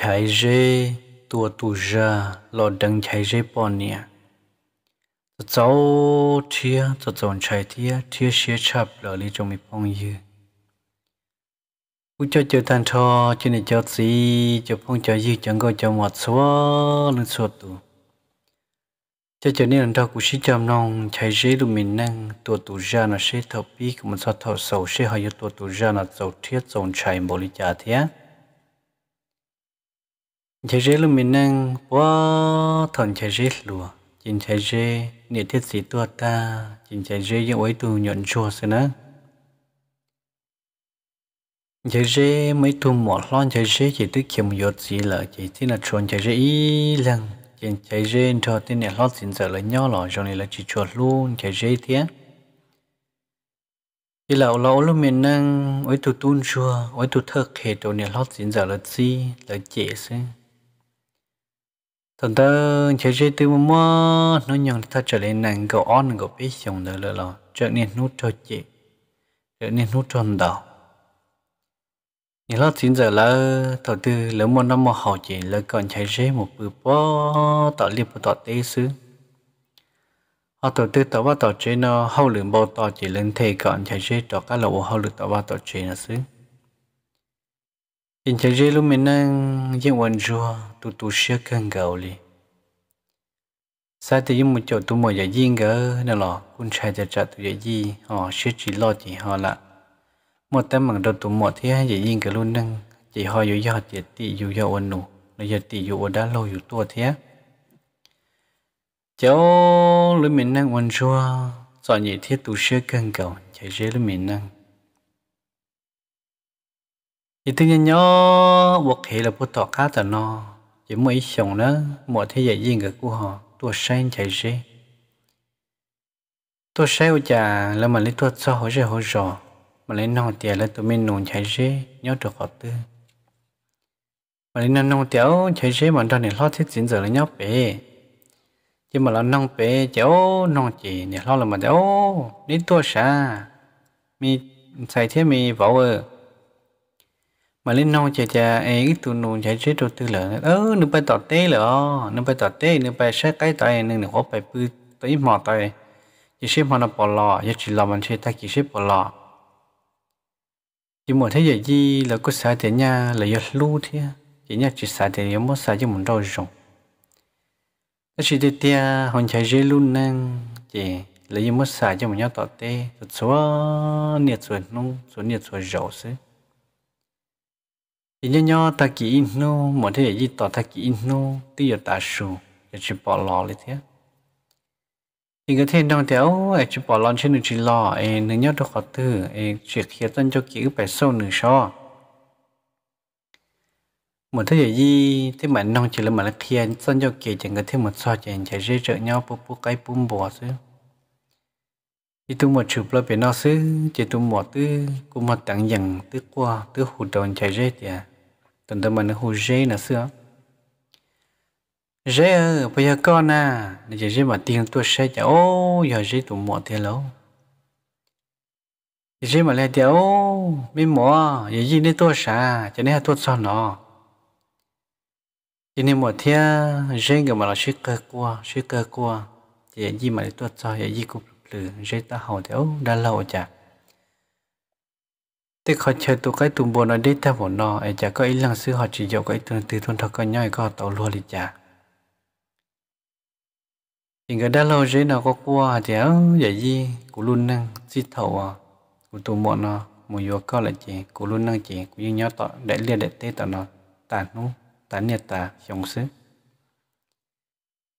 ใช้เจตัวตุจาหลอดดังใช้เจปอนเนี่ยจะเจ้าเทียจะจนใช้เทียเทียเชียชับหลอดลีจงมีพองยือ u cho chơi tan cho chơi này cho gì cho phong cho gì chẳng có cho một số lần số tụ cho cho nên đó cũng chỉ cho nong chạy dễ luôn mình năng tổ tụ ra nó sẽ thọ bi cũng sao thọ sầu sẽ hay tổ tụ ra nó sầu thiết sầu chạy bồ lý trả thế chạy dễ luôn mình năng quá thần chạy dễ luôn chính chạy dễ niệm thiết gì tua ta chính chạy dễ những ấy tụ nhận chua xin á chế chế mấy tu mỏ lon chế chế chỉ tức kiếm yết gì là chỉ thế là chọn chế chế ý lăng chỉ chế chế cho tên này lót xin giờ là nhau lọ cho nên là chỉ chuột luôn chế chế thế chỉ là lâu lâu mình đang ấy tu tuôn chua ấy tu thơ khề tổ này lót xin giờ là gì là chế xí thằng ta chế chế từ mua nó nhận ta trở lên nàng gạo on gạo biết xong được là lọ trở nên nút cho chị trở nên nút tròn đầu nhưng lo chín giờ là tổ tư lớn một năm một hậu chỉ lỡ còn chạy rễ một bữa bó tàu liệp một tàu tê xứ họ tổ tư tàu ba tàu chế nó hậu lượng bao tàu chỉ lên thề còn chạy rễ cho các lỗ hậu lượng tàu ba tàu chế nó xứ in chạy rễ lúc mình đang diễn quan rùa tụ tụ xe cân gạo li sai thì một chỗ tụ một giờ diễn gỡ nên là quân chạy chạy chạy tụ giờ di họ sẽ chỉ lo chỉ họ là một tấm bằng đầu tụm một thì hai dễ cái luôn năng chỉ ho yếu do chỉ tỷ yếu do ôn nụ nó giờ tỷ yếu đã lâu yếu tua thế cháu lúc mình năng ôn chua sợ nhị thiết tụ sơ cân cầu chạy dễ lúc mình năng thì tự nhiên nhớ buộc hệ là buộc tỏ cá tờ nó chỉ mỗi sống nó mọi thế giới riêng cái của họ tua sen chạy dễ tua sen của cha là mình lấy tua cho họ dễ họ rồi mà lấy nông tiền lên tụi mình nôn chạy rễ nhớ được họ tư mà lấy nông tiểu chạy rễ mà trong này lo thiết chính giờ là nhóc bé chứ mà là nông bé cháu nông chị này lo là mà cháu đi tua xa mi xài thế mi vỗ ơ mà lên nông chè chè ấy tụi nôn chạy rễ tụi tư lợ ơ nương bay tọt tê lợ nương bay tọt tê nương bay sát cái tay nương nương có bay bư tới mỏ tay chỉ xếp mà nó bỏ lò chỉ làm mình sẽ ta chỉ xếp bỏ lò chỉ muốn thấy vậy gì là cứ xã tiền nhà là giờ lưu thế chỉ nhà chỉ xã tiền giống mất xã chỉ muốn đâu rồi cái chỉ để theo hoàn trả dễ luôn năng chỉ là giống mất xã cho mình nhau tỏ tê tọt số nhiệt rồi nung số nhiệt rồi rầu xí chỉ nhau nhau ta kỹ nô muốn thấy vậy gì tỏ ta kỹ nô tiêu ta sù để chỉ bỏ lò lên thế อีกเทนดองเดียวไอจุปอลอนชื่อหนึ่งจีรอไอหนึ่งยอดดอกขอตื้อไอเจียกเฮียต้นเจ้ากี้ไปโซ่หนึ่งช่อเหมือนที่อย่างยี่ที่เหมือนน้องจีละเหมือนละเทียนต้นเจ้ากี้จังก็ที่หมดซอจังจะเรื่อยเจอเนาะปุ๊บปุ๊บไกปุ้มบัวซื้อที่ตัวหมดชุบแล้วเป็นนอซื้อจะตัวหมดตื้อกูมาตั้งยังตื้อกว่าตื้อหูดอนใจเรื่อยเดียตอนเดิมมันหูเรื่อยนะเสื้อ rễ bây giờ con na giờ rễ mà tiền tôi sẽ chả ô giờ rễ tụi mỏ tiền lâu rễ mà lại tiền ô mình mỏ giờ gì nên tôi xả cho nên tôi sao nó cho nên một thiên rễ người mà là suy cơ qua suy cơ qua giờ gì mà tôi sao giờ gì cũng lử rễ ta hầu thì ô đã lâu chả thế khó chơi tụi cái tụi bò nó đi theo bọn nó ấy chả có ý lăng sư họ chỉ dọc cái từ từ thôn thật có nhau có tàu luôn đi chả hiện cái đã lâu rồi nào có qua thì áo vậy gì cũng luôn năng xịt thầu à cũng tụ mọn nó một yếu có là chị cũng luôn năng chị cũng như nhớ tọ để liền để tê tọ nó tàn nó tàn nhiệt tà sống sức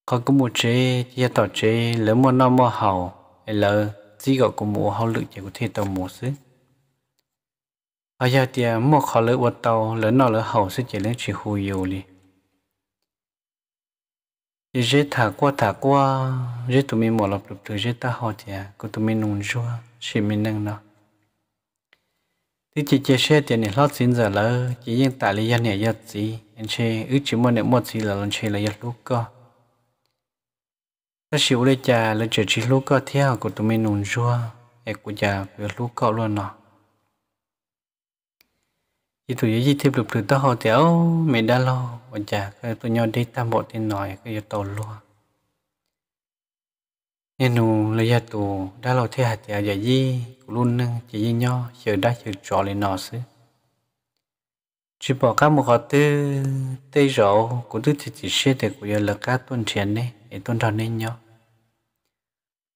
có cũng một chế chia tọ chế lớn một năm mơ hầu lỡ chỉ gọi cũng một hậu lực chỉ có thể tàu một xứ ở giờ thì một khó lỡ bắt tàu lớn nó lỡ hậu sức chỉ lên chỉ hù yếu đi je thả qua thả qua je tụi mình một lập lập từ je ta họ thì à cô tụi mình nung chua chỉ mình nâng nó thì chỉ chia sẻ tiền này lót xin giờ lỡ chỉ riêng tại lý do này giật gì anh chị ước chỉ muốn để một gì là lần chị là giật lúc co ta xíu đây cha là chỉ chỉ lúc co theo của tụi mình nung chua em của cha việc lúc co luôn nào chỉ tụi yếu gì thêm được từ tao họ tiểu mình đã lo bọn chả ờ, cái tụi nhau đi tam bộ tiền nói cái yếu tàu lo nên nụ lấy ra tù đã lo thế hạt tiểu giờ gì cũng luôn nâng chỉ với nhau chờ đã chờ trò lên nọ xứ chỉ bỏ các một họ tư tây rậu cũng tư thì chỉ xe để của giờ là các tuần tiền này để tuần tròn nên nhau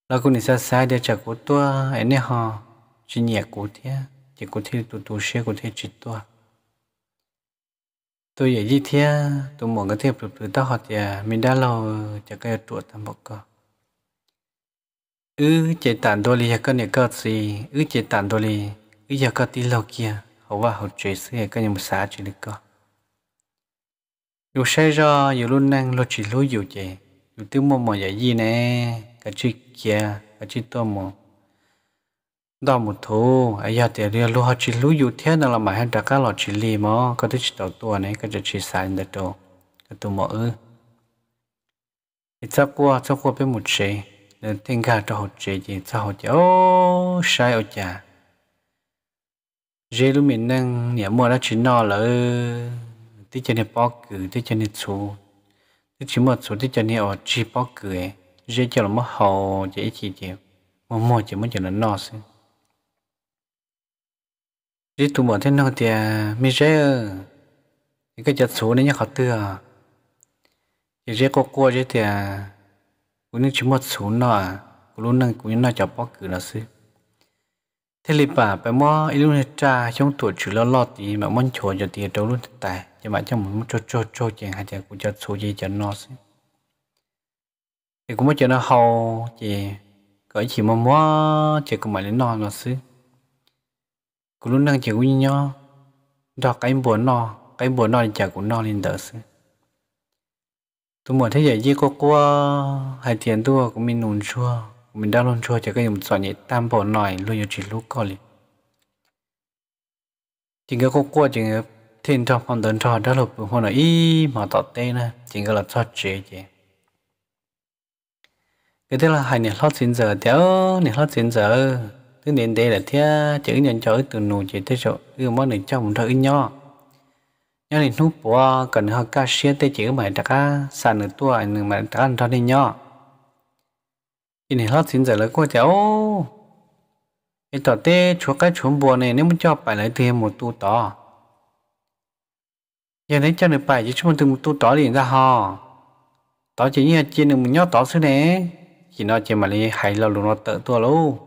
là cũng xa xa để trả của tôi ấy nè họ chỉ nhẹ của thế chỉ có thể tụ tụ xe có thể chỉ tôi tôi dạy gì thế tôi muốn cái thiệp được từ tao học chả mình đã lâu chắc cái chuột thằng bọc cơ ư chế tản đôi li cái này cơ gì ư chế tản đôi li ư giờ cái tí lâu kia hậu và hậu chế sẽ cái nhầm xã chỉ được cơ dù sai ra dù luôn năng lo chỉ lối dù chế dù tiêu mồm mà dạy gì nè cái chuyện kia cái chuyện tôi mồm đó một thú ấy giờ thì riêng lúc họ chỉ lúc dù thế nào là mà hết đặc các lọ chỉ lì mà có thứ chỉ đầu tua này có thể chỉ sai được đâu cái tụ mỡ thì chắc qua chắc qua bên một chế nên thiên ca cho họ chế gì cho họ chế ô sai ở nhà dễ lúc mình đang nhà mua đã chỉ no là tí chân này bỏ cử tí chân này chú tí chỉ một số tí chân này ở chỉ bỏ cử ấy, dễ cho là mất hồ dễ chỉ chịu mua mua chỉ mới chỉ là no xí đi tụ bọn thế nào thì à, mi rẽ những cái chặt số này nhá khó tư à chỉ rẽ cô cô rẽ thì cũng những chỉ một số nọ à. cũng luôn năng cũng như là chọc bóc cử là xí. thế thì bà bà mò ít luôn cha trong tuổi chữ lo lo thì mà mong chỗ cho tiền đâu luôn thực tại cho bạn trong một chỗ chỗ chỗ chèn, hay là cũng chặt số gì cho nó sư thì cũng mới cho nó hầu chỉ có chỉ mà mò chỉ có mấy nọ nó sư cú lúc đang chịu như nhau đó cái buồn nọ cái buồn nọ thì chả cũng nọ lên đỡ sự tôi muốn thế giới chứ có cô hai tiền tôi cũng mình nôn chua mình đau luôn chua chỉ cái dùng sỏi nhẹ tam bộ nòi luôn như chỉ lúc coi liền chỉ cái cô cô chỉ cái thiên trong con tấn trò đó là hôm nay y mà tọt tê nè chỉ cái là cho chế chế cái thế là hai hai 年 lót xin giờ theo 年 lót xin giờ thứ nên đây là thế chữ nhân cho từ nụ chỉ thế số cứ món này trong một thứ nhỏ nhớ thì nút bỏ cần họ ca xe thế chữ mà đặt ca sàn nửa tua nhưng mà đặt ăn cho đi nho chỉ này hết xin giờ lấy cô cháu cái tỏ tê chúa cái chúa bùa này nếu muốn cho phải lại thêm một tu tỏ giờ lấy cho được bài chứ từ một tu tỏ liền ra ho tỏ chỉ như trên được một nhót tỏ xứ này chỉ nó chỉ mà đi hay là luôn nó tự tua luôn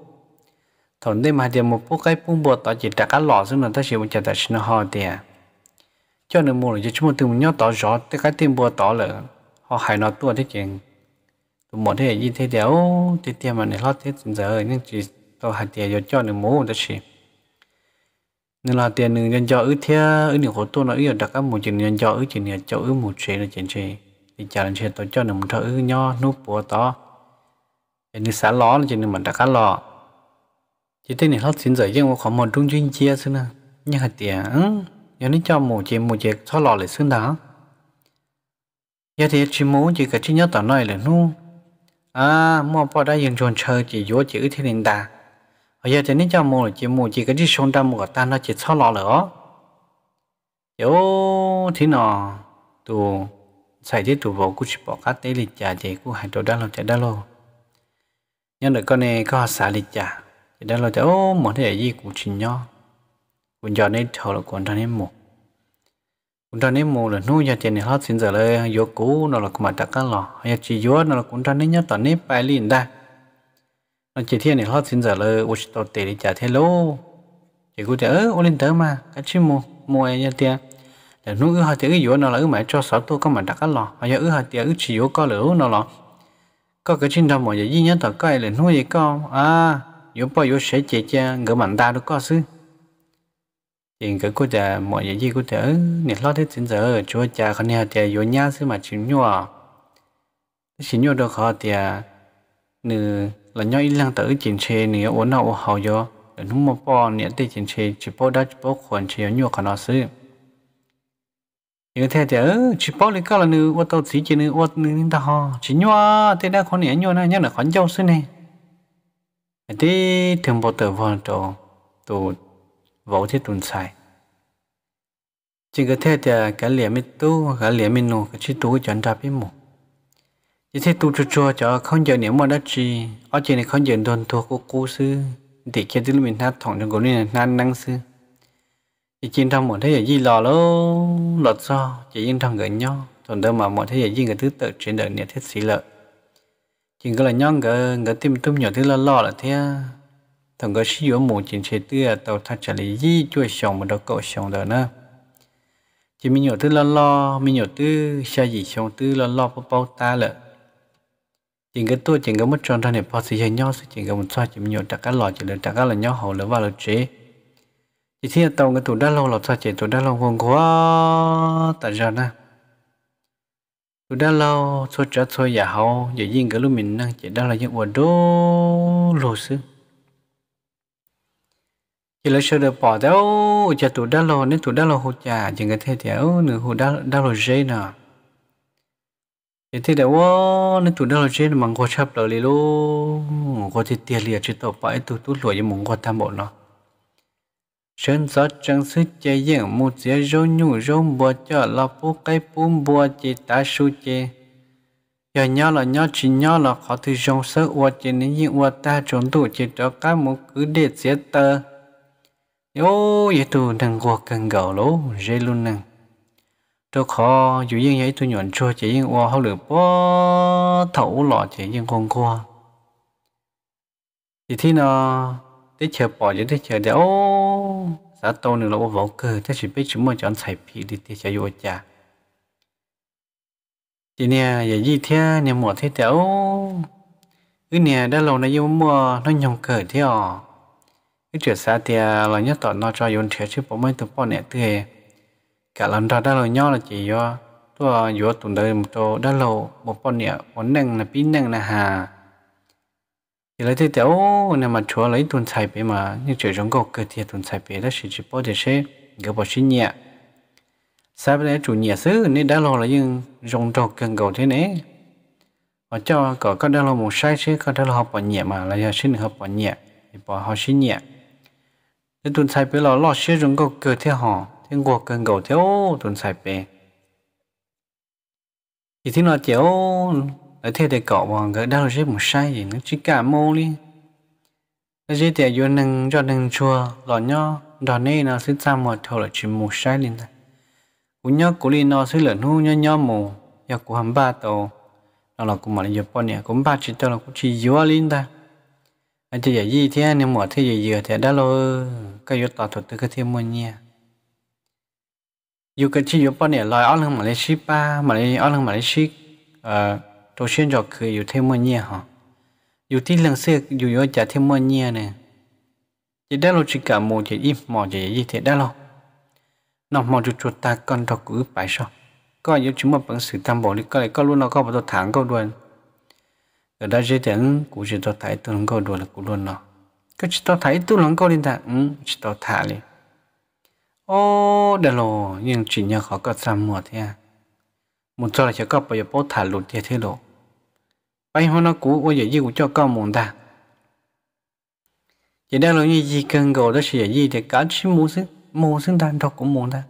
thầu nên mà tiền một bút cái bung bột tao chỉ trả cá lọ xuống là tao chỉ muốn trả tao xin họ tiền cho nên mua rồi chúng mình từ nhau tao rõ tới cái tiền bùa tao là họ hại nó tua thế chuyện tụi một thế gì thế đéo thì tiền mà này lót thế giờ nhưng chỉ tao hại tiền rồi cho nên mua tao chỉ nên là tiền nên cho ứ thế ứ nhiều khổ tua nó ứ đặt các một chuyện nhân cho ứ chuyện này cho ứ một chuyện là chuyện gì thì trả lên chuyện tao cho nên một thợ ứ nhau nút bùa tao nên xả ló là chuyện mình đặt cá lọ chỉ thế này lót xin giới giang vào khoảng một trung chuyên chia xưa nè nhưng hạt tiền nhớ nên cho một chế một chế thoát lọ lại xương đó giờ thì chỉ muốn chỉ cái chỉ nhớ tao nói là nu à mua bao đã dùng tròn chơi chỉ vô chữ thế nên ta bây giờ thì nên cho một chỉ một chỉ cái chỉ xong ra một cái ta nó chỉ thoát lọ nữa yo thế nọ tụ xài ra tụ vô cũng chỉ bỏ cái tế lịch trả chế cũng hai trò đã lo chạy đã lo nhớ được con này có xả lịch trả thì đó là cháu mà thế gì cũng chỉ nhau cũng giờ này thầu là còn đang em mù cũng đang em mù là nuôi gia tiền này hết xin giờ là vô cũ nó là cũng mà đặt cái lò hay chỉ vô nó là cũng đang nhớ tận nếp bài liền đây nó chỉ thiên này hết xin giờ là ô tô tệ để trả thế lô chỉ cũng ớ ô lên tới mà cái chi mù mù ai gia tiền là nuôi hai tiếng vô nó là ư mẹ cho sáu tôi có mà đặt cái lò hay ư hai tiếng chỉ vô có lửa nó là có cái chuyện mọi mà gì nhớ tận cái là nuôi gì con à yếu bao yếu sẽ chết cha ngỡ mạnh ta được có sư thì cái cô già mọi gì gì cô cha ừ, nhiệt lo thế chính giờ chúa cha con nhà cha vô nhá sư mà chịu nhua chịu nhua được họ thì nữ ừ, là nhau ít lăng tử chỉnh chê nữ uống nào hầu do để nó một bò nhiệt tới chỉnh chê chỉ bao đó chỉ bao khoản chỉ nhua còn nó sư như thế thì ớ chỉ bao lấy cái là nữ uốn tàu chỉ chỉ nữ uốn nữ ta ho chỉ nhua thế đã con nhà nhua này nhau là con dâu sư này đi thường bộ tờ vòn trổ tổ vỗ thế tồn tại chỉ có thể thì cái liền mình tu cái liền mình nô cái chỉ tu chọn ra biết một chỉ thế tu chua chua cho không giờ niệm mà đã chi ở trên này không giờ đồn thua của cô sư để cho tức mình hát thòng trong cổ này là năng sư chỉ trên trong một thế giới gì lò lô lọt so chỉ yên trong gần nhau còn đâu mà một thế giới gì người thứ tự trên đời nhiệt thiết sĩ lợi chỉ có là nhon cái cái tim tôm nhỏ thứ là lo là thế thằng cái sĩ yếu mù chỉ chế tựa à, tàu thật trả lý gì cho sống mà đâu cậu sống đó nữa chỉ mình nhỏ thứ là lo mình nhỏ thứ xa gì sống thứ là lo bao bao ta lợ chỉ cái tôi chỉ cái mất tròn thân này bao sự hay nhau chỉ cái một xoay chỉ mình nhỏ đặt cái lo chỉ là đặt cái là nhau hậu là vào là chế chỉ thế tàu cái tủ đã lâu là sao chỉ tủ đã lâu còn quá tại giờ nè tôi đã lo số trả số giả hậu giờ riêng cái lúc mình đang chỉ đó là những quần đô lô sư chỉ là sơ được bỏ đâu chả tụ đã lo nên tụ đã lo hỗ trợ chỉ cái thế theo nữa hụt đã đã lo dễ nè chỉ thế đâu nên tụ đã lo dễ mà có chấp lời lì lô có thể tiền liệt chỉ tàu phải tụ tụ lùi với mong có tam bộ nó sơn gió trăng sư chê yên mù dễ rô nhu rô bùa cho lọ bú cây bú bùa chê tá su chê. Giờ nhó là nhó chỉ nhó là khó thư rong sơ ua chế nên yên ua ta trốn tụ chế cho cá mù cứ để dễ tơ. Yô, yê tù đằng gùa cần gạo lô, rê luôn nâng. Trô khó, dù yên yấy tù nhuận chua chế yên ua hô lửa bó thẩu lọ chế yên con qua. Thì thế nào, thế chờ bỏ chứ thế chờ để ô xã tô nữa là vô cơ thế chỉ biết chúng mình chọn sài phi đi thế chờ vô chả chị nè giờ gì thế nè mỏ thế để ô cái nè đã lâu nó yêu mùa nó nhồng cờ thế à cái chuyện xa thì là nhất tỏ nó cho yốn thế chứ bỏ mấy tụi bọn nè thế cả lần đó đã lâu nhau là chỉ do tôi vừa tuần đời một chỗ đã lâu một bọn nè vốn năng là pin năng là hà thì lấy thế tiểu nên mà chúa lấy tuần xài bể mà như trời trong cầu cơ thì tuần xài bể đó chỉ chỉ bỏ để xe gỡ bỏ xin nhẹ sao bây giờ chủ nhẹ xứ nên đã lo là nhưng rong trò cần cầu thế này và cho có có đã lo một sai chứ có đã lo học bỏ nhẹ mà là giờ xin học bỏ nhẹ thì bỏ họ xin nhẹ nên tuần xài bể lo lo xe trong cầu cơ thế họ thiên quốc cần cầu thiếu tuần xài bể thì thế nào chéo ở ờ, thế để cậu bọn gỡ đau chế một sai gì nó chỉ cả mô đi nó chế để vô nâng cho nâng chùa lọ nho đòn nay nó sẽ ra một thầu là chỉ một sai lên này cũng nhớ cũng đi nó sẽ lợn hú nhớ nhớ mù giờ cũng hầm ba tàu nó là cũng mà là giờ bọn nè cũng ba chỉ tàu là cũng chỉ dúa lên ta anh chị giải gì thế anh em mở thế gì giờ thế đã lo cái yếu tỏ thuật từ cái thêm mua nhia dù cái chỉ yếu bọn nè lòi ở lưng mà lấy ship ba mà lấy ở lưng mà lấy ship ờ, tổ xuyên rõ cứ yêu thêm một nhẹ hả yêu tí lần xưa yêu yêu chả thêm một nhẹ nè chỉ đã lo cả mồ chỉ im mò chỉ gì thế đã lo nó mò chuột chuột ta còn đọc cứ bài sao có yêu chúng mà bằng tam bổ đi có lại luôn nó có một tôi thẳng câu đuôi ở đây dễ tiếng cũng chỉ tôi thấy tôi không câu đuôi là cũng luôn nó cứ chỉ tôi thấy tôi không câu lên ta chỉ tôi thả đi ô đã lo nhưng chỉ nhớ họ có sao mùa thế một giờ là chỉ có bây giờ bố thả lụt thế thế bây hôm nó cũ ôi giờ gì cũng cho con muốn ta vậy đang lúc như gì cần gồ đó sẽ gì thì cả chỉ muốn sinh muốn sinh tan đâu cũng muốn ta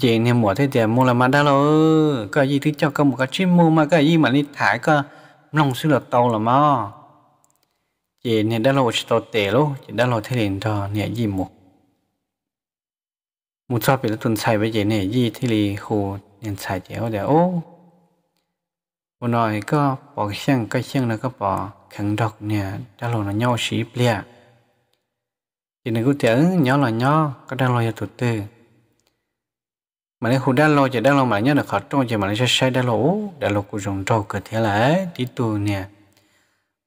chị nên mua thế thì mua là mà đã rồi cái gì thứ cho con một cái chim mua mà cái gì mà đi thải cơ lòng sư là tàu là mà chị nên đã lâu tàu tệ luôn chị đã lâu thế liền cho nhẹ gì một một sao bị nó tuần sai với chị nè gì thì lì khổ nên xài chị ở đây ô 我那个宝箱，个箱那个宝，肯着呢，但罗那鸟屎不了。chỉ nên cứ tưởng nhỏ là nhỏ có đang lo cho tụt tư mà nếu khu đang chỉ đang lo mà nhớ được khó trông chỉ mà nó sẽ sai đang lo đã lo cô trâu cơ thế là đi tù nè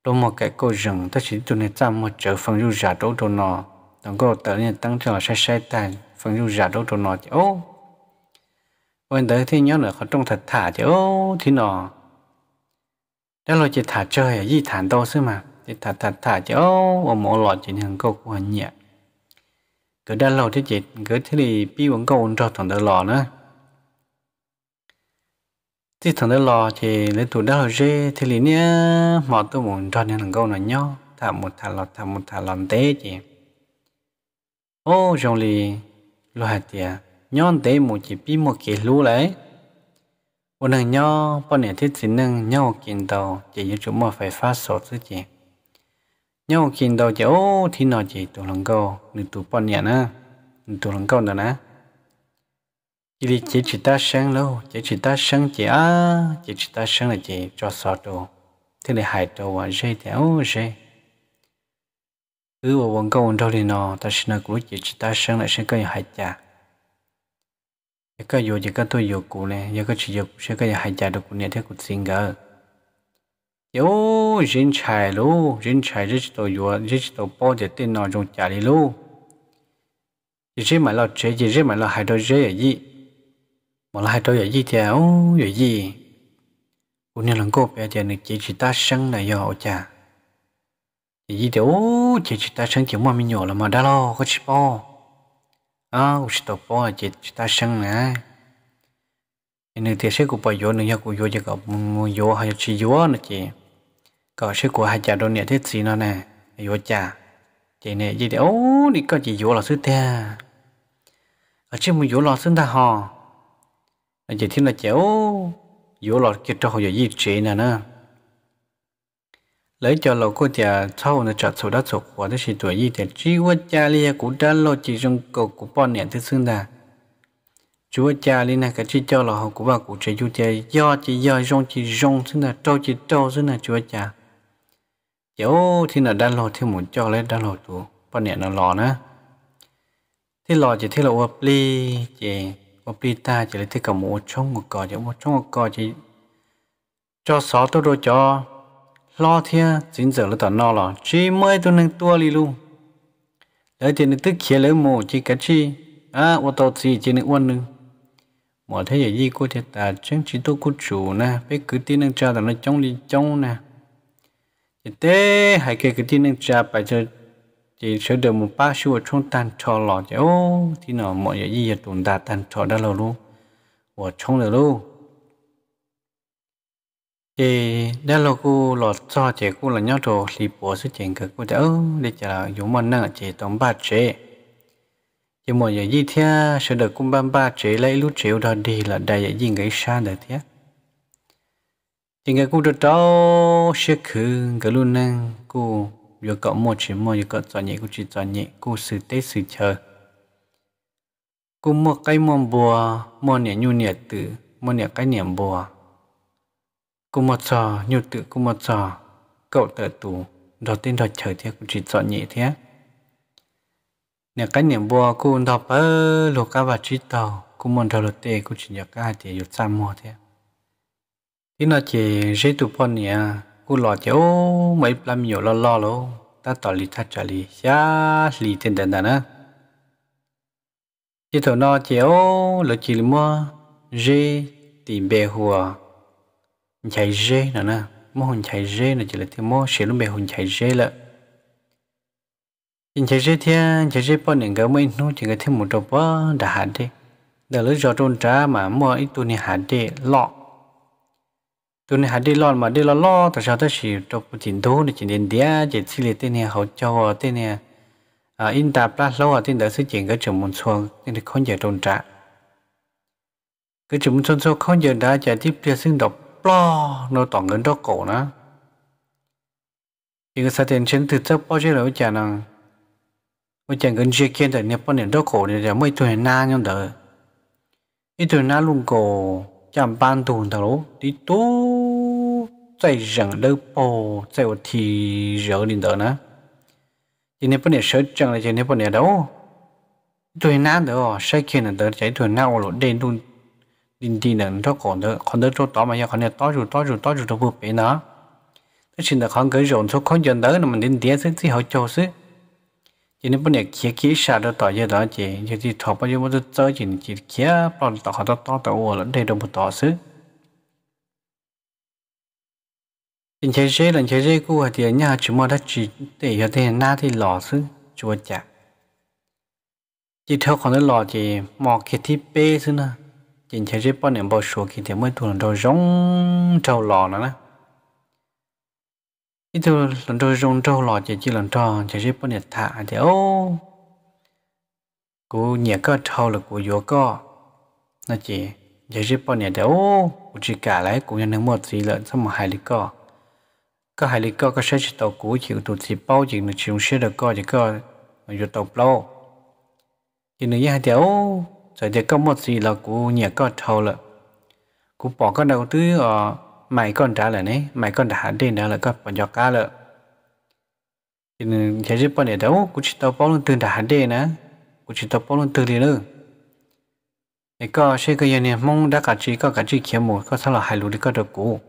đôi một cái cô rồng ta chỉ tụ này chăm một chợ phần du giả đấu đồ nọ đồng cô tới nè tăng cho là sai sai tàn phần du giả đấu đồ nọ chứ ô bên tới thì nhớ được khó trông thật thả chứ ô thì nọ đó là chỉ thả chơi à gì thả to xứ mà chỉ thả thả thả chứ ô và mỗi loại chỉ hàng câu của anh nhẹ cứ đa lâu thế chị cứ thế thì pi vẫn câu ổn cho thằng đỡ lò nữa thì thằng đỡ lò thì lên tủ đa lâu rê thì lý nhé mò tôi muốn cho nên thằng câu nó nhau thả một thả lọ thả một thả lọ tế chị ô rồi lì loại tiệt nhon tế một chỉ pi một kỳ lú lấy u nâng nhau bọn nè thiết xin nâng nhau kinh đầu chỉ như chúng mà phải phát sổ chứ chị nhau kinh đầu chỉ ô thì nói chỉ tụ lòng câu nữ tụ bọn nè nè tụ lòng câu nữa nè chỉ vì chỉ chỉ ta sáng lâu chỉ chỉ ta sáng chỉ á chỉ chỉ ta sáng là chỉ cho sọ đồ thế là hại đồ và dây thì ô dây ở vùng cao câu đâu thì nó ta xin là cũng chỉ chỉ ta sáng là sẽ có hại chả cái yo chỉ cái tôi vô cũ này, giờ cái chỉ yo sẽ cái hai chả được cũ này thế cũng xin cả, yo dân chạy lú dân chạy rất nhiều, yo rất nhiều bao giờ tin nào trong cha đi lú chỉ chỉ mà lo chế chỉ chỉ mà lo hai đôi chế gì mà lo hai đôi gì thì ô gì gì cũ nè lần cô bây giờ này chỉ chỉ ta sáng này yo cha gì thì ô chỉ chỉ ta sinh chỉ mua mình nhỏ là mà đã lo có chỉ bao ao sto po che ta sang na nên thì sẽ cũng phải vô nữa cũng vô cho cậu mua vô hay chỉ vô nữa chị cậu sẽ của hai cha đôi nè thiết gì nó nè vô cha chị nè gì để ô đi có chị vô là sứ ta ở trên mua vô là sứ ta hò chị thiên là chị ô vô là kia cho họ gì chị nè lấy cho lộc cô chả sau nó chọn số đó số của đó chỉ tuổi gì thì chỉ vợ cha lia cũng đã lộc chỉ dùng cầu của bọn nè thứ xương đà chúa cha lia này cái chỉ cho lộc họ của bao cụ chỉ chú chơi do chỉ do rong chỉ rong xương đà trâu chỉ trâu xương đà chúa cha chỗ thì là đã lộc thì muốn cho lấy đã lộc tụ bọn nè nó lò nữa thì lò chỉ thì là ôp li chỉ ôp li ta chỉ lấy thì cả một trong một cò chỉ một trong một cò chỉ cho sáu tôi đôi cho lo thia chính giờ là tao nó lo chỉ mới tôi nâng tua đi luôn lấy tiền tức kia lấy mồ chỉ cái chi à ô tô chỉ chỉ nâng uốn nữa mọi thế gì cô thiệt ta à, chẳng chỉ tôi cô chủ nè bé cứ tin nâng cha tao nó chống đi chống nè chỉ thế hai cái cứ tin nâng cha phải cho chỉ sửa được một ba sửa trong tan trò lọ chứ ô thì nó mọi gì giờ tồn tại tan trò đã lâu luôn và trong được luôn thì đó là cô lọt cho chị cô là nhau trò thì bỏ sự chuyện cực cô đỡ để chờ dùng món năng chị tóm ba chế chỉ một giờ gì thế sẽ được cung ban ba chế lấy lúc triệu đó đi là đầy gì cái xa được thế thì người cô được đó sẽ khử cái luôn năng cô vừa có một chỉ một vừa có chọn nhẹ cô chỉ chọn nhẹ cô sự tế sự chờ cô mua cái món bùa mua nhẹ nhu nhẹ tử mua nhẹ cái niệm bùa Cô một sò, nhu tự cô một sò, cậu tự tù, đó tin đó chờ thế cũng chỉ dọn nhẹ thế. Nhà cái niệm bùa cô đọc ơ lục ca và trí tàu, cô muốn đầu lột tề cô chỉ nhớ ca thì dụt xa mùa thế. Thế nó chỉ dễ tụ bọn nhẹ, cô lọ chế ô mấy làm nhiều lo lo lô, ta tỏ lý thật trả lý, xa lý tên đàn đàn á. Chỉ thổ nó chế ô lột chỉ mua, dễ tìm bè hùa, chạy dê nè nè mô hồn chạy dê nè chỉ là thêm mô sẽ luôn bề hồn chạy dê là in chạy dê thì chạy dê bao nhiêu cái mấy nô chỉ cái thêm một đầu bó đã hạt đi đã lấy giò trôn trá mà mua ít tu này hạt đi lọ tu này hạt đi lọ mà đi lọ lọ tại sao ta chỉ trong chỉnh thú này chỉnh đến đá chỉ xí lệ tên này họ cho tên này à in tạp ra lâu à, tên đã sử chỉnh cái trường môn xuồng nên này không giải trôn trá cái trường môn xuồng không giờ đã giải tiếp theo xương độc plò nó tỏ ngấn đó cổ nó thì cái sao tiền trên từ chấp bao giờ là cái chàng nào cái chàng gần chưa kia tại nhập bao nhiêu đó này là mấy tuổi na nhau đỡ ít tuổi na luôn cổ chàng ban tù thằng đi tố chạy rừng đâu bò chạy vào thì rỡ đi đỡ nữa thì nếu bao nhiêu sợ chẳng là chàng nếu bao tuổi na đỡ sai kia đỡ chạy tuổi na ở lỗ đen luôn đình đình nâng cho con đỡ con đỡ cho tao mà ya con này tao rồi tao rồi tao rồi tao bự bé nà thế xin là con cái rồi số con dân đỡ là mình đến địa sức thì họ cho sức chỉ nên bên này kia kia xa đó tao giờ đó chỉ chỉ chỉ thọ bao nhiêu bao nhiêu chơi chỉ chỉ kia bọn tao họ tao tao tao ủa lẫn đây đâu một tao sức chính chế chế lần chế chế cũ thì nhà chúng mà đã chỉ để cho thế na thì lò sức chùa chả chỉ theo còn cái lò chỉ mò kia thì bê sức nữa chính chế chế bọn em bảo số kia thì mới thu lần đầu giống trâu lò nữa nè ít thu lần đầu giống trâu lò chỉ chỉ lần tròn chế chế bọn em thả thì ô cú nhẹ có trâu là cú vô có nó chỉ chế chế bọn em thì ô cú chỉ cả lấy cú nhận được một gì lợn xong mà hai lý có có hai lý có có sẽ chỉ tàu cũ chịu tụt thì bao chuyện được chịu sẽ được coi chỉ có mà vô tàu lâu thì nữa như hai thì ô giờ thì có một gì là cú nhẹ có thâu lợ cú bỏ con đầu tư ở mày con trả lại này mày con đã đến đó là có bỏ cho cá lợ thì thế chứ bọn này đâu cú chỉ tao bỏ luôn từ đã đến nè cú chỉ tao bỏ luôn từ đi nữa thì có sẽ cái này mong đã cả chỉ có cả chỉ kiếm một có thằng là hai lũ đi có được cú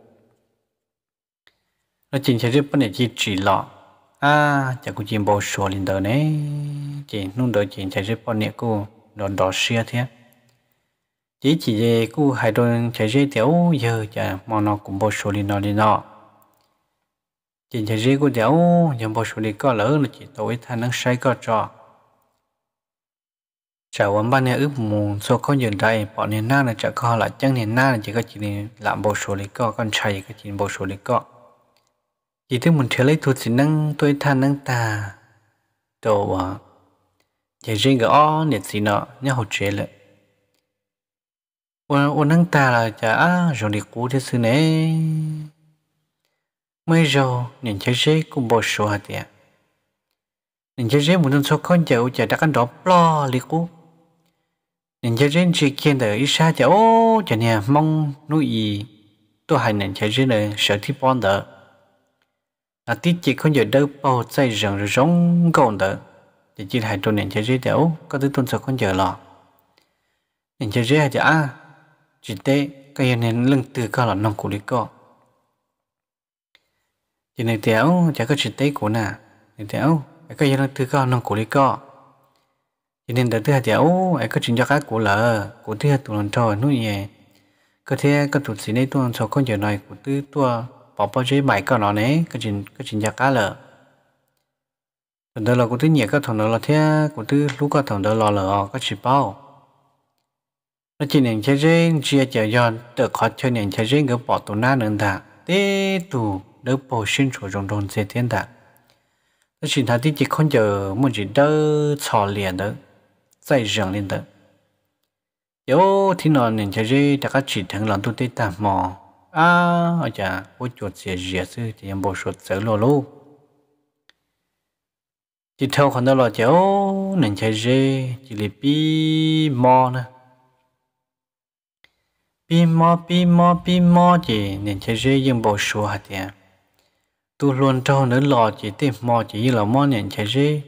nó chính thế chứ bọn này chỉ chỉ lọ à chắc cũng chỉ bổ số lên đó này chỉ nung đó chỉ thế chứ bọn này cú nó đó xia thế chỉ chỉ về cú hai đôi chạy dây tiểu giờ chả mà nó cũng bao số đi nó đi nó chỉ chạy dây cú tiểu giờ bao số đi có lỡ là chỉ tối than nắng say có trò chả quán ban nay ước mù số con dừng đây bọn nên na là chả có là chẳng nên na là chỉ có chỉ làm bao số đi có con chạy có chỉ bao số đi có chỉ thứ mình thấy lấy thuật chỉ năng tôi than năng ta đồ à chạy riêng cái o nhiệt gì nọ nhá hột chế lệ ôn ôn năng ta là chả rồi đi cú thế xứ này mấy rồi nhìn chạy riêng cũng bỏ số hạt tiền nhìn chơi riêng muốn số con chạy chạy đã ăn đỏ lo li cú nhìn chơi riêng chỉ kiên đời ít xa chạy ô chạy nè mong nuôi gì tôi hay nhìn chơi riêng này sợ thi bon đỡ, là tiết chỉ không giờ đâu bao chạy rừng rồi giống gòn đỡ thì chỉ hai trôn nền chơi rơi đều có thứ tôn sợ con giờ lọ nền chơi rơi giờ a chỉ tế cái nền lưng từ cao là nông của lý co chỉ này tiểu chả có chỉ tế của nà nền tiểu cái lưng từ cao nông của lý co nền nên thứ hai tiểu ấy có chuyện cho các cụ lỡ cụ thứ hai tuần lần trò nuôi nhẹ có thể có tụi xí này tụi lần trò con giờ nói cụ thứ tua bỏ bao giấy bài con nó này có chuyện có chuyện cho các lỡ thằng đó là cô thứ nhẹ các thằng đó là thế cô thứ lúc các thằng đó là là các chị bao nó chỉ nhận chơi riêng chia chờ giòn tự khó chơi nên chơi riêng cái bỏ tụ na nên thà tê tụ đỡ bổ sinh chỗ trong trong sẽ thiên thà nó chỉ thà tí chỉ không chờ một chỉ đỡ trò liền đó dạy rằng lên đó yo thì nó nên chơi riêng đã các chỉ thằng làm tụ tê tạm mò à ở nhà cô chuột sẽ riêng sư thì em bổ sung sớm lo luôn chỉ theo khoản đó là chéo nên chạy dê chỉ là pi mò nè pi mò pi mò pi mò chỉ nên chạy dê dùng bộ số hạt tiền tu luôn cho nữa lò chỉ tìm mò chỉ là mò nên chạy dê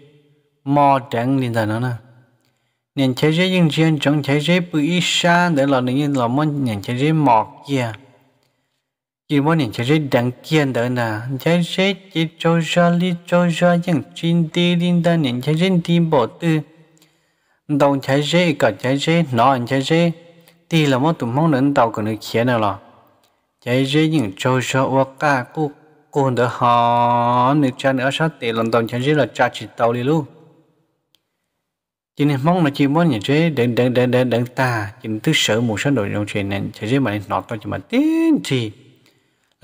mò trắng nên là nó nè nên chạy dê dùng riêng trong chạy dê bự ít xa để là nên là mò nên chạy dê mò kia chỉ muốn những cái đăng kiện đó nè cái sẽ chỉ cho ra lý cho ra những chuyên đi liên ta những cái riêng đi bộ tư đồng cái sẽ cả cái sẽ nó cái sẽ thì là một tụi mong đến tàu của người kia nào là cái những cho ra hoặc cô cô đỡ họ nữa cha nữa sát tiền lần đồng cái sẽ là cha chỉ tàu đi luôn chỉ nên mong là chỉ muốn những cái đừng đừng đừng đừng ta chỉ tư sở một số nội dung chuyện này chỉ riêng mà nó tao chỉ mà tin gì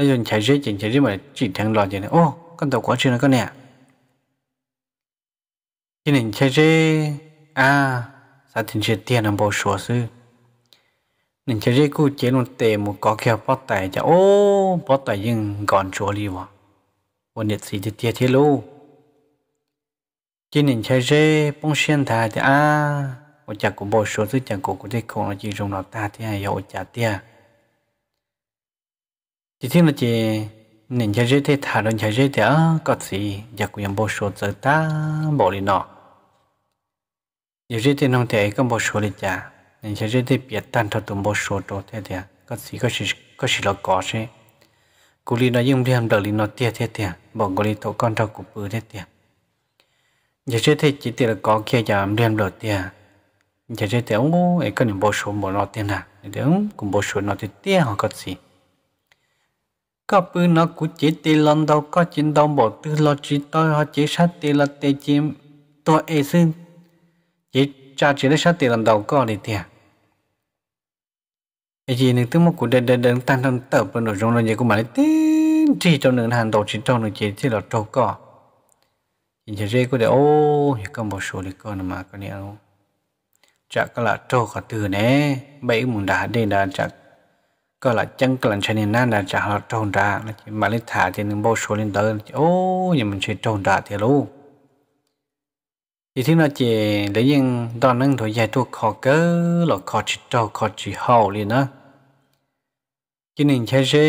那就才热进才热嘛，只听老人哦，跟到过去那个呢，今年才热啊，啥天气天能不说是？nên chơi riêng cũng chỉ luôn tệ một có kia bắt tay cho ô bắt tay nhưng còn chỗ đi mà vấn đề gì thì tiệt thế luôn chỉ nên chơi riêng bông sen thà thì à ở chả cũng bỏ số thứ chả cũng có thể không chỉ dùng nó ta thì hay ở chả tiệt chỉ thiên là chỉ nên chơi chơi thế thả đơn chơi chơi thế có gì giờ cũng em bổ số giờ ta bỏ đi nọ nhà chơi thế nông thế cũng bổ số đi chả nên chơi chơi thế biết tan thật tụm bổ số đồ thế thế có gì có gì có gì là có chứ cú li nó dùng thêm đợi li nó tiệt thế thế bỏ cú li tổ con thâu cú bự thế thế nhà chơi thế chỉ tiệt là có kia giờ em đem đợi tiệt nhà chơi thế ông ấy cần bổ số bỏ nó tiền à để ông cũng bổ số nó tiệt tiệt họ có gì các bữa nó của chế tê lần đầu có chiến đồng bỏ từ lo chỉ tôi họ chế sát tê là tê chim tôi ấy xin chế cha chế lấy sát tê lần đầu có đi thiệt cái gì nên tôi một cuộc đền đền đền tăng tăng tập vào nội dung là gì cũng mà tin chỉ trong nửa hàng đầu chỉ trong nửa chế chỉ là trâu cỏ nhìn thấy rê có để ô thì có một số để con mà có nhiều chả có là trâu cả từ nè bảy mùng đá đây là chả ก็ละจังกลันชนิดนั้นนะจะเราตรงด่านะจีมาลิถาจีนึงโบชัวลินเตอร์โอ้ยังมันช่วยตรงด่าเทลูทีที่เราจีได้ยังตอนนั้นถอยใหญ่ตัวคอเกอร์หรอคอจิโตคอจิฮาวเลยนะจีนึงใช้ใช้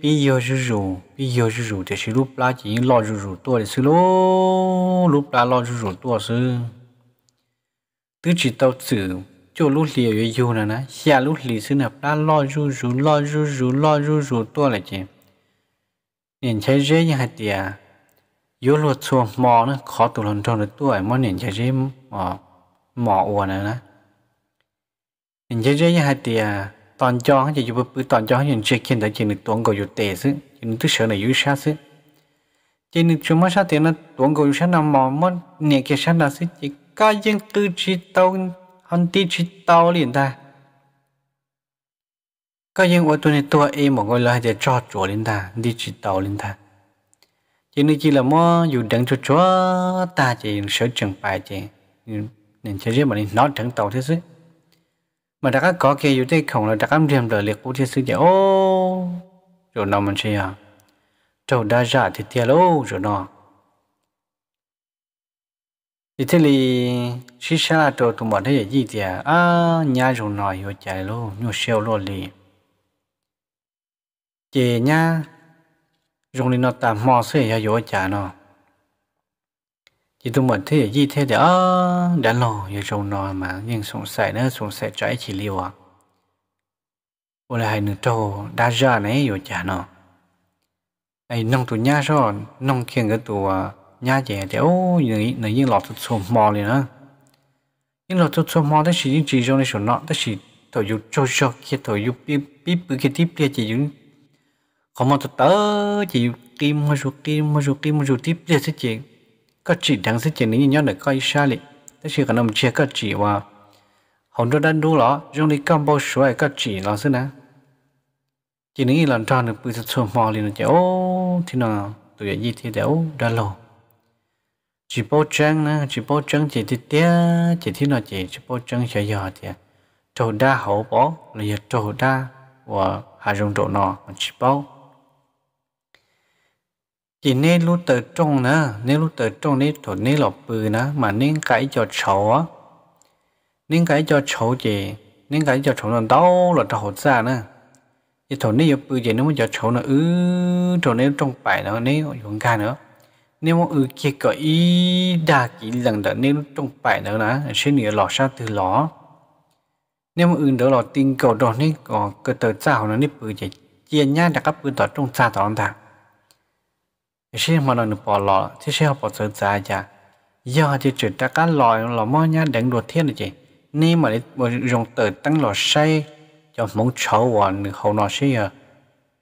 ปีโยจูจูปีโยจูจูจะซื้อรูปปลาจีนรอจูจูตัวเลยซื้อลูรูปปลารอจูจูตัวซื้อตื้อจิตเต้าจื่อ就路里有有了呢，下路里是呢，那老如如老如如老如如多了些，年轻人也还低啊，有路错毛呢，考多人中的多，么年轻人毛毛我呢呢，年轻人也还低啊，当家就就不不当家人只见到见的多个有得是，人都晓得有啥是。chỉ nên chúng mới sao tiền nó tuần cầu sáng nào mà mất nè cái sáng nào sẽ chỉ cá nhân tư trí tao anti-chitao liền ta. Các dân ở tuần này tôi em một người lời để cho chỗ lên ta, đi chỉ tàu lên ta. Chỉ nên chỉ là mơ dù đừng cho chúa ta chỉ sửa chẳng bài chỉ nên chỉ riêng mà nên nói chẳng tàu thế chứ. Mà đã có kia dù thế không là đã cắm riêng đời liệt của thế chứ ô rồi nó mình sẽ à. Trâu đa giả thì tiệt ô rồi nó. Italy chỉ xa là trò tụi bọn thế gì thì à, à nhà rồi nói rồi chạy luôn nhiều xeo luôn liền chị nha rồi nó tạm mò xe ra rồi nó chị tụi bọn thế gì thế thì à đã lo rồi rồi nói mà nhưng sống sài nữa sống sài trái chỉ liều à ôi là hai nửa trâu đã ra này rồi chạy nó ai nông tụi nhà rồi nông kiêng cái tụi à, nhà trẻ theo này những lọt số mò liền á những lọt số mò đó chỉ những chỉ trong này số nọ đó chỉ tổ dục cho cho kia tổ dục bíp bíp bự cái tiếp kia chỉ những không mà tổ tớ chỉ kim mà số kim mà số kim mà số tiếp kia sẽ chỉ có chỉ đang sẽ chỉ những nhóm này coi xa liền đó chỉ còn nằm chia các chỉ và hồng cho đang đu lọ trong này bao số ai các chỉ là thế nào chỉ những lần tròn được bự số mò liền là chéo thì nào tôi tụi gì thì đéo đã lâu chỉ bao trăng nè chỉ bao trăng chỉ thì tia chỉ thì nọ chỉ chỉ bao trăng sẽ giờ thì à. trâu đa hậu bó là giờ trâu đa và hà rồng trâu nọ chỉ bao chỉ nên lúc tới trong nè nên lúc tới trong nên thổ nên lọc bự nè mà nên cái cho xấu á nên cái cho xấu chỉ nên cái cho xấu là đau là trâu ra nè thì thổ nên giờ bự chỉ nó mới cho xấu nó ư trâu nên trong bài nó nên dùng ca nữa nếu mà ừ kia có ý đa kỹ lần đó nếu trong bài đó là sẽ nửa lọ xa từ lọ nếu mà ừ đó là tin cầu đó nên có cơ tờ chào nó nếp bự vậy, chia nhá đã các bự đó trong xa đó ta sẽ mà nó nửa bỏ lọ thì sẽ bỏ tờ chà chà giờ thì chỉ ta cá lọ lọ mò nhá đánh đột thiên là chị nên mà để dùng tờ tăng lọ say cho mong cháu và hậu nó sẽ nhờ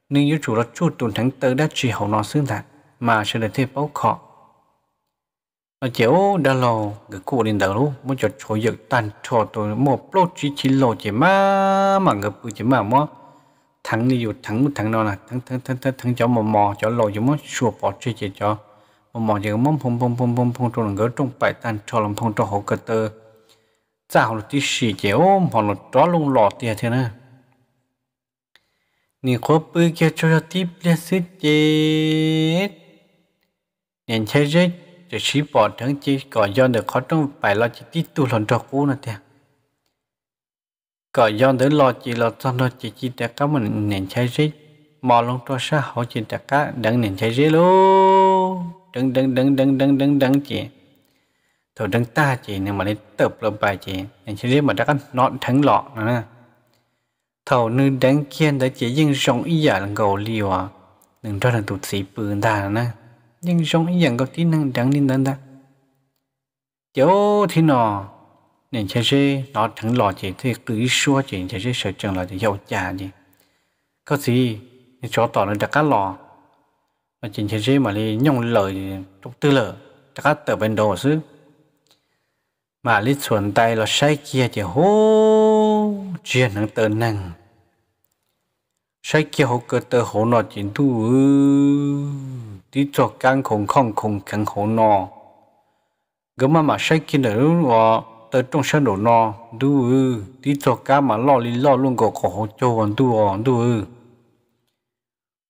nên như chủ là chủ tuần tháng tới đã chỉ hậu nó xương thật mà sẽ được thêm bao khó ở chỗ đa lò người cụ đến đầu luôn muốn cho chỗ dựng tàn trò tôi một lô chỉ chỉ lô chỉ mà mà người cứ chỉ mà mua thắng đi dù thắng một thắng nào là thắng thắng thắng thắng thắng cho mò mò cho lô cho mất sùa bỏ chỉ chỉ cho mò mò chỉ mắm phong phong phong phong phong trong người trong bài tàn trò làm phong cho hậu cơ tơ chào là tí xì chỉ ôm họ là đó luôn lọ tiền thế nè nị có bự kia cho tí biết sức chết nên chơi rết rồi xí bỏ thắng chỉ có do được khó trong phải lo chỉ tít tu lần cho cũ nữa thế có do đến lo chỉ lo trong lo chỉ chỉ đặt các mình nên chơi rết mà lòng cho xa họ chỉ đặt các đừng nên chơi rết luôn đừng đừng đừng đừng đừng đừng đừng chị thôi đừng ta chị nên mà đến tập làm bài chị nên chơi rết mà đặt nọ thằng lọ nữa thầu nư đánh kiên đã chỉ riêng rộng ý giả là gầu liều à đừng cho thằng tụt xí bự ta nữa nhưng giống những cái kỹ năng đáng nên đáng đáng chỗ thì nó nên chơi chơi nó thằng lò chỉ thì cứ xua chỉ chơi chơi sợ chừng là thì giàu trả gì có gì nên cho tỏ lên đặt cá lò mà chính chơi chơi mà đi nhông lời trong tư lợ đặt cá tờ bên đồ xứ mà lý xuân tay là sai kia chỉ hô chuyện năng tờ năng sai kia hô cơ tờ hô nó chỉ tu tí cho càng khổng không khổng càng khổng nọ gỡ mà mà sai kia nữa và tới trong sân đồ nọ đu ư tí cho càng mà lo lý lo luôn gõ khổ cho còn đu ò đu ư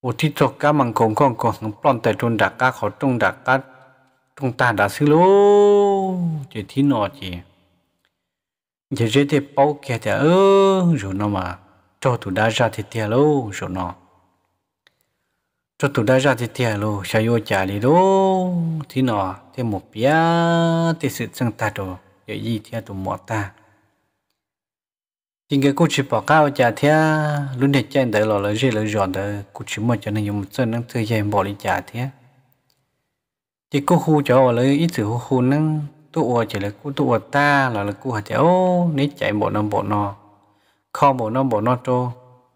Ở tí cho càng mà khổng không khổng plon tại trong đặc cá khổ trong đặc cá trong ta đã sư lô chỉ tí nọ chỉ chỉ chỉ thì bao kia thì ơ rồi nó mà cho tụi đã ra thì tiệt lô rồi nó cho tụi đã ra thì tiền lo sao vô trả đi đó thì nọ thì một bia thì sự sang ta đồ để gì thì tụi mỏ ta chính cái cô chỉ bỏ cao trả thì luôn để chạy tới lò lấy gì lấy giòn tới cô chỉ một cho nên dùng một chân năng thời gian bỏ đi trả thì thì cô khu cho lấy ít sự khu khu năng tụ chỉ là cô tụ ta là là cô hạt ô nít chạy bộ nó bộ nọ, kho bộ nó bộ nọ trô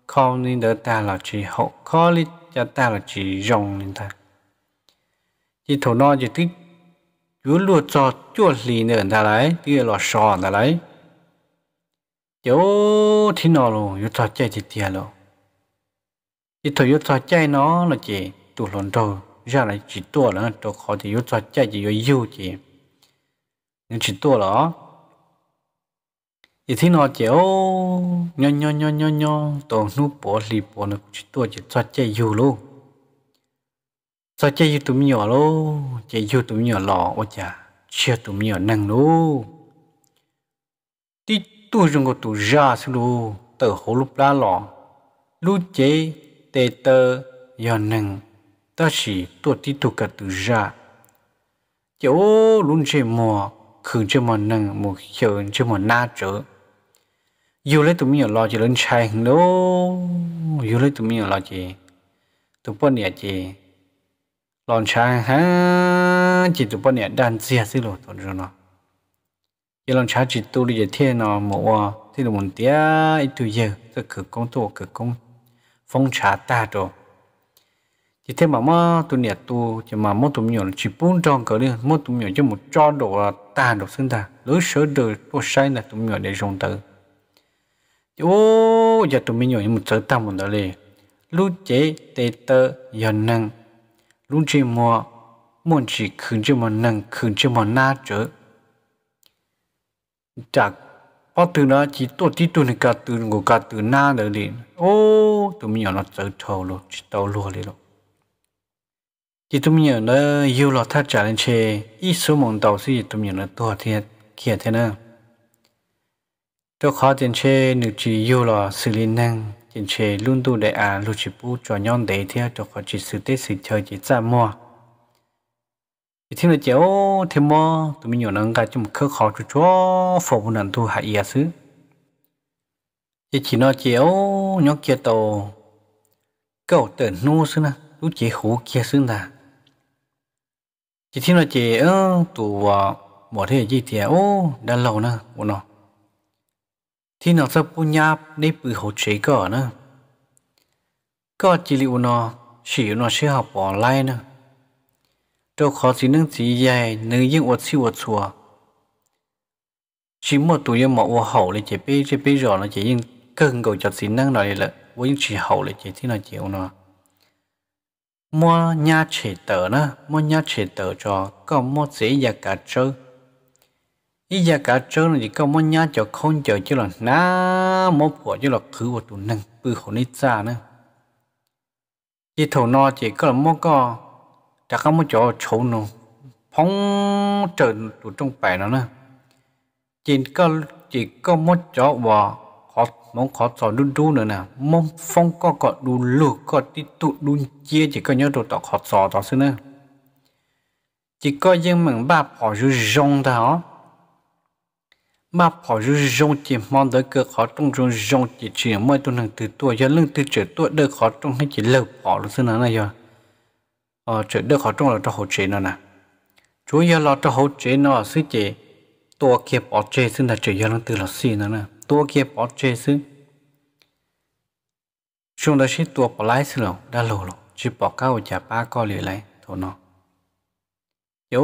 kho nên đỡ ta là chỉ hậu kho lịch cha ta là chỉ dòng nên ta chỉ thầu no chỉ thích chú lúa cho chua lì nữa ta lấy kia lò sò ta lấy chỗ thì nó luôn yếu cho chạy thì tiền luôn chỉ thầu yếu cho chạy nó là chỉ tụ lộn đầu ra là chỉ tua là tôi khó thì yếu cho chạy chỉ yếu yêu chỉ nên chỉ tua đó thì thế nó chéo nho nho nho nho nho tổ nu bỏ lì bỏ nó chỉ tổ chỉ cho chơi dù luôn cho chơi dù tụi nhỏ luôn chơi dù tụi nhỏ lò ô chả chia tụi nhỏ năng luôn đi tu dùng cái tu ra xí luôn tờ hồ lúc lá lò lúc chế tê tờ nhỏ năng ta chỉ tổ tí tu cả tu ra chỗ luôn chơi mò khử chơi mò năng mò hiểu chơi mò na trở yêu lấy tụi mình ở lo chỉ lên chàng đó yêu lấy tụi mình ở lo chỉ tụi bọn nè chỉ lon chàng ha chỉ tụi bọn nè đàn dìa xí lộ tụi nó yêu lon chàng chỉ tụi đi thế nó mổ thì là muốn tía ít tuổi giờ tụi cứ công tụi cứ công phong trà ta rồi chỉ thế mà mà tụi nè tụi chỉ mà mỗi tụi mình chỉ bốn tròn cỡ đi mỗi tụi mình chỉ một tròn đồ ta đồ xứng ta lối sửa đồ của sai là tụi mình để dùng tới ô giờ tụi mình nhồi một chữ tao một đó liền lúc chế tê tơ giờ năng lúc chế mua muốn chỉ khử chế mình năng khử chế mình na chữ chắc bắt từ đó chỉ tổ tí tụi này cả từ ngủ cả từ na đó liền ô tụi mình nhồi nó chữ thầu luôn chữ tàu luôn liền chỉ tụi mình nhồi nó yêu lo thắt trả lên chê ít số mong tàu gì tụi mình nhồi nó tổ thiệt kia thế nào tôi khó tiền chê nữ chỉ yêu là xử lý năng tiền chê luôn tu à để à lúc chỉ bu cho nhon để theo tôi khó chỉ sự tết sự chơi chỉ ra mua thì thêm là chéo thêm mua tụi mình nhiều năng cả chung khơ khó chú chúa phổ vụ năng tu hạ ý à xứ chỉ chỉ nó chéo nhóc kia tàu cậu tờ nu xứ nè lúc chỉ hú kia xứ nè chỉ thêm là chéo tụ à, bỏ thế gì thì ô đã lâu nè của nó thì nó sẽ bù nháp để bù hỗ chế cỡ nữa. Có chỉ liệu nó, chỉ nó sẽ học online nữa. Đâu khó gì nâng gì dài, nâng yên ột xíu ột xùa. Chỉ một tụi yên mọ hậu là chỉ bê, chỉ bê rõ nó chỉ yên cần cầu cho gì nâng nó là vô yên chỉ hậu là chỉ thế nó chịu nó. Mua nhà chế tờ nữa, mua nhà chế tờ cho, có mua dễ dàng cả chơi ý giờ cả trơn chỉ có muốn nhá cho không chờ chứ là na mốt của chứ là cứ của tụ năng bư hồn ít xa nữa chỉ thầu no chỉ có là mốt co, chắc không một chỗ chỗ nó phóng trời tụ trong bể nó nữa chỉ có chỉ có một chỗ bò khó mong khó sò đun đu nữa nè mong phong có có đun lửa có tít tụ đun chia chỉ có nhớ đồ tọ khó sò tọ xưa nữa chỉ có riêng mình ba bỏ rú rong đó mà họ rú rong chỉ mong tới cơ khó trong rong rong chỉ chỉ mới tôi năng từ tuổi cho lưng từ trở tuổi đỡ khó trong hay chỉ lâu bỏ luôn nào này giờ ờ trở đỡ khó trong là cho hỗ trợ nó nè chú giờ là cho hỗ trợ nó sư chế tua kia bỏ chế xin là chỉ giờ lưng từ là xì nó nè tua kia bỏ chế xin chúng ta chỉ tua bỏ lái xin rồi đã lâu rồi chỉ bỏ cao chả ba co lì lại thôi nó yếu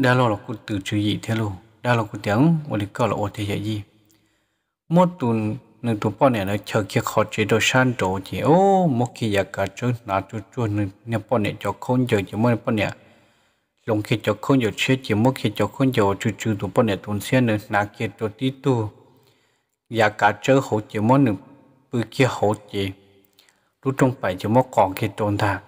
đã lâu là cũng từ chữ gì thế luôn đa lo ku tiếng một li ko lo wo te ye yi mo tuần nu tu po ne na chờ kia khó chế độ san độ chỉ ô mo khi ya cả chỗ na chỗ chỗ nu ne này ne cho không giờ chỉ mo ne này, ne khi kia cho không giờ chế chỉ mo khi cho không giờ chú chú tuần po này tuần xe nu na kia chỗ tí tu ya cả chỗ hỗ chỉ mo nửa bự kia hỗ chỉ tu trong bài chỉ mo còn kia tồn thà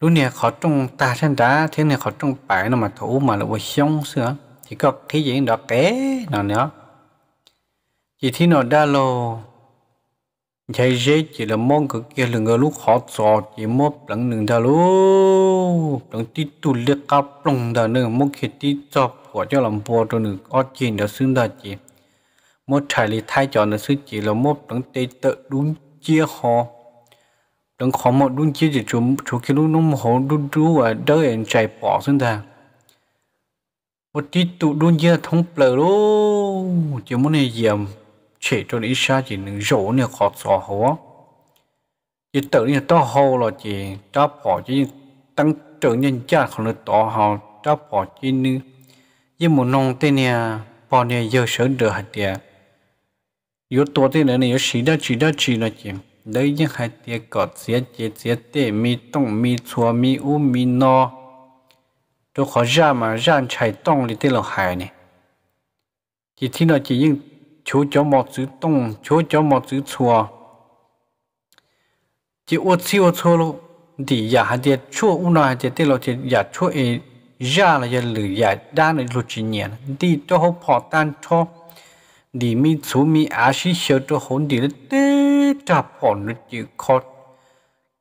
lúc này khó trong ta sinh đá thế này khó trong bài nó mà thủ mà là vô sống xưa chỉ có thế gì đó té nào nữa chỉ thế nó đa lô chạy dễ chỉ là mong cực kia là người lúc họ sọ chỉ mốt lẫn đừng ta lú lẫn tí tu liệt cao lồng đà nữa mốt khi tí cho của cho làm bồ cho nữa có chuyện đó xứng đà chỉ mốt chạy lý thay cho nó xứ chỉ là mốt lẫn tê tự đúng chia họ đừng khó mà đun chia chỉ chú chú kia lúc nó hồ đun đu ở đỡ em chạy bỏ xuống ta. một tí tụ đun chia thông bờ luôn, chỉ muốn này dìm chỉ cho đi xa chỉ những chỗ này khó sò hồ chỉ tự nhiên to hồ là chỉ ta bỏ chỉ tăng trưởng nhân cha không được to hồ ta bỏ chỉ như nhưng một nông tên nè bỏ nè giờ sớm được hạt tiền yếu tố tên này yếu xí đa chỉ đa chỉ là chỉ lấy những hai tia cọt xiết, chế xiết, tê mi tông mi chua mi u mi no cho khó ra mà ra chạy tông thì tê lọ hải này chỉ thi nó chỉ những chú chó một chữ tông chú chó một chữ chua chỉ ô chi ô chua luôn thì giả hai tia chua u nó hai tia tê lọ chỉ giả chua ấy ra là giờ lử giả đa này lụt chỉ nhẹ đi cho họ bỏ tan cho ดีมีสูมีอาชีเชิดวตัวนดีลเต้จับผ่อนนึกจีคอด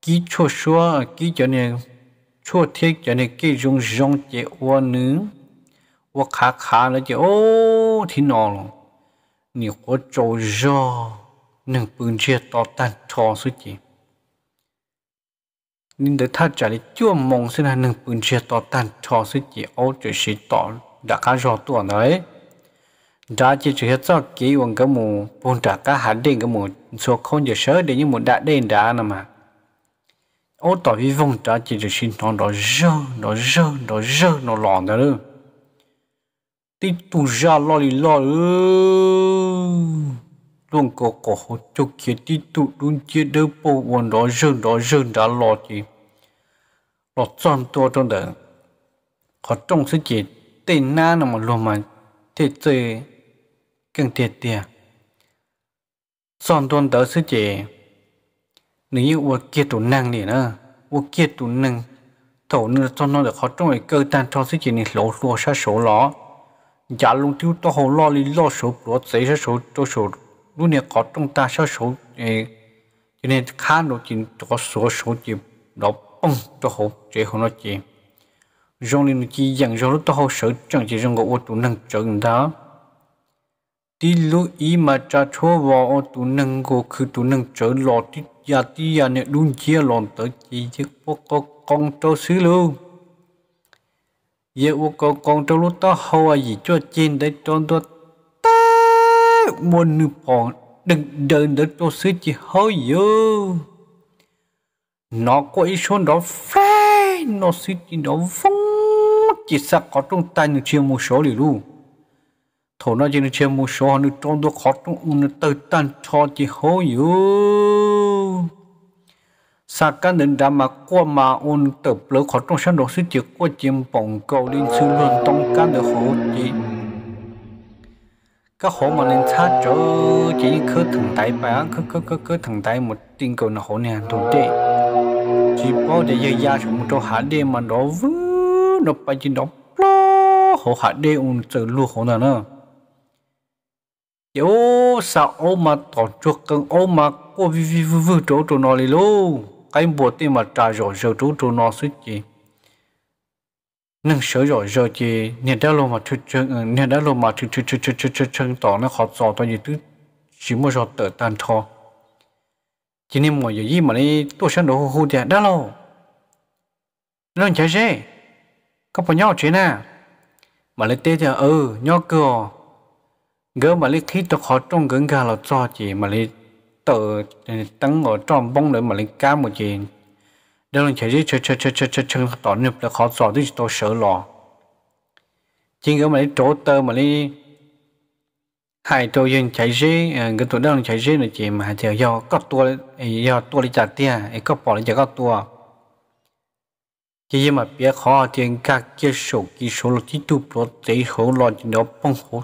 กี่ชั่วชั่วกี่จะเนี่ยชั่วเทียจะเนี่ยกี่ยงยงเจอ้วนนึงว่าขาขาแล้วจะโอ้ที่นอนนี่ก็โจยหนึ่งปืนเชียต่อตันทอสุจีนี่เดี๋ยวถ้าจะได้จ้วมมองเส้นหนึ่งปืนเชียต่อตันทอสุจีโอ้จะสิต่อดักการอตัวไหน đó chỉ chỉ hết cho kỹ vòng cái mù buồn trả cả hạt đen cái mù số không giờ sớ để những mù đã đen đã nè mà ô tỏ vi vung đó chỉ chỉ xin nó đó rơ đó rơ đó rơ nó lòn đó luôn tí tu ra lo li lo luôn có có hỗ trợ kia tí tu luôn chia đỡ bộ quần đó rơ đó rơ đã lo gì lo chọn tua trong đó họ trong sự chỉ tên na nó mà luôn mà thế giới 更跌跌。son tuôn tớ sư chế. Nếu như ua kia tủ năng nè nè, ua kia tủ năng, thổ nè cho nó được khó trong cái cơ tan cho sư chế nè lỗ lùa xa số ló. Giá lùng tiêu tố hồ lo lý lo số bố giấy xa số tố số lúc nè có trong ta xa số cho nên khá nổ chín có số số chế đó ông tố hồ chế hồ nó chế. Rông nè nè chi dặn rông lúc tố hồ sở chẳng chế rông ngộ ua tủ năng trở đó tí lũ ý mà cha cho vào tụ nâng gồ cứ tụ nâng trở lọ tí ya tí ya nè luôn chia lòn tới chỉ chứ bố có con trâu xứ luôn giờ bố có con trâu lúc ta hầu à gì cho trên đấy tròn tôi ta muốn nữ bọn đừng đợi đợi trâu xứ chỉ hơi dơ nó có ý xuân đó phê nó xứ chỉ đó vong chỉ sạc có trong tay nó chia một số liền luôn thổ nó chỉ chơi một số nó trong đó khó trong ông nó tự tan cho chỉ hố yếu sa cái nền đã mà qua mà ôn tập lỡ khó trong sáng đầu sự chỉ qua chiếm bóng cầu lên sư luôn trong cái được hố chỉ các hố mà nên sát chỗ chỉ cứ thằng tay bà cứ cứ cứ cứ thằng tay một tin cầu nó hố nè thổ tệ chỉ bao để dây da chúng chỗ hạ đi mà nó vứ nó phải chỉ đó hổ hạ đê ôn từ luôn hổ nào nữa yếu sao ô mà tỏ chuột cần ô mà cô vi vi vu vu chỗ chỗ nó đi luôn cái bộ tiền mà trả rồi giờ chỗ chỗ nó suy chi, nên sửa rồi giờ chi, nhận đã luôn mà chút chân ừ, nhận đã luôn mà chút chút chút chút chút chút chân tỏ nó khó giò tao gì thứ chỉ mua giò tờ tan thò chỉ nên mọi gì mà đi tôi sẽ đổ hô đẹp đã lâu nó chả dễ có bao nhau chuyện à mà lấy tê thì ừ nhau cười. À gỡ mà lấy thịt cho khó trong gần gà là cho chị mà lấy tờ ừ, tăng ở trong bông nữa mà lấy cá một chị đó là chạy chỉ chơi chơi chơi chơi chơi chơi tỏ nhập là khó giỏi thì tôi sợ lò chỉ gỡ mà lấy chỗ tơ mà lấy hai tôi dân chạy rế cái ừ, tụi đó là chạy rế là chị mà chờ do có tua ừ, do tua đi trả tiền có bỏ đi trả có tua chỉ mà biết khó tiền các kia số kỹ số là chỉ tụt lo thấy số lo chỉ bông hốt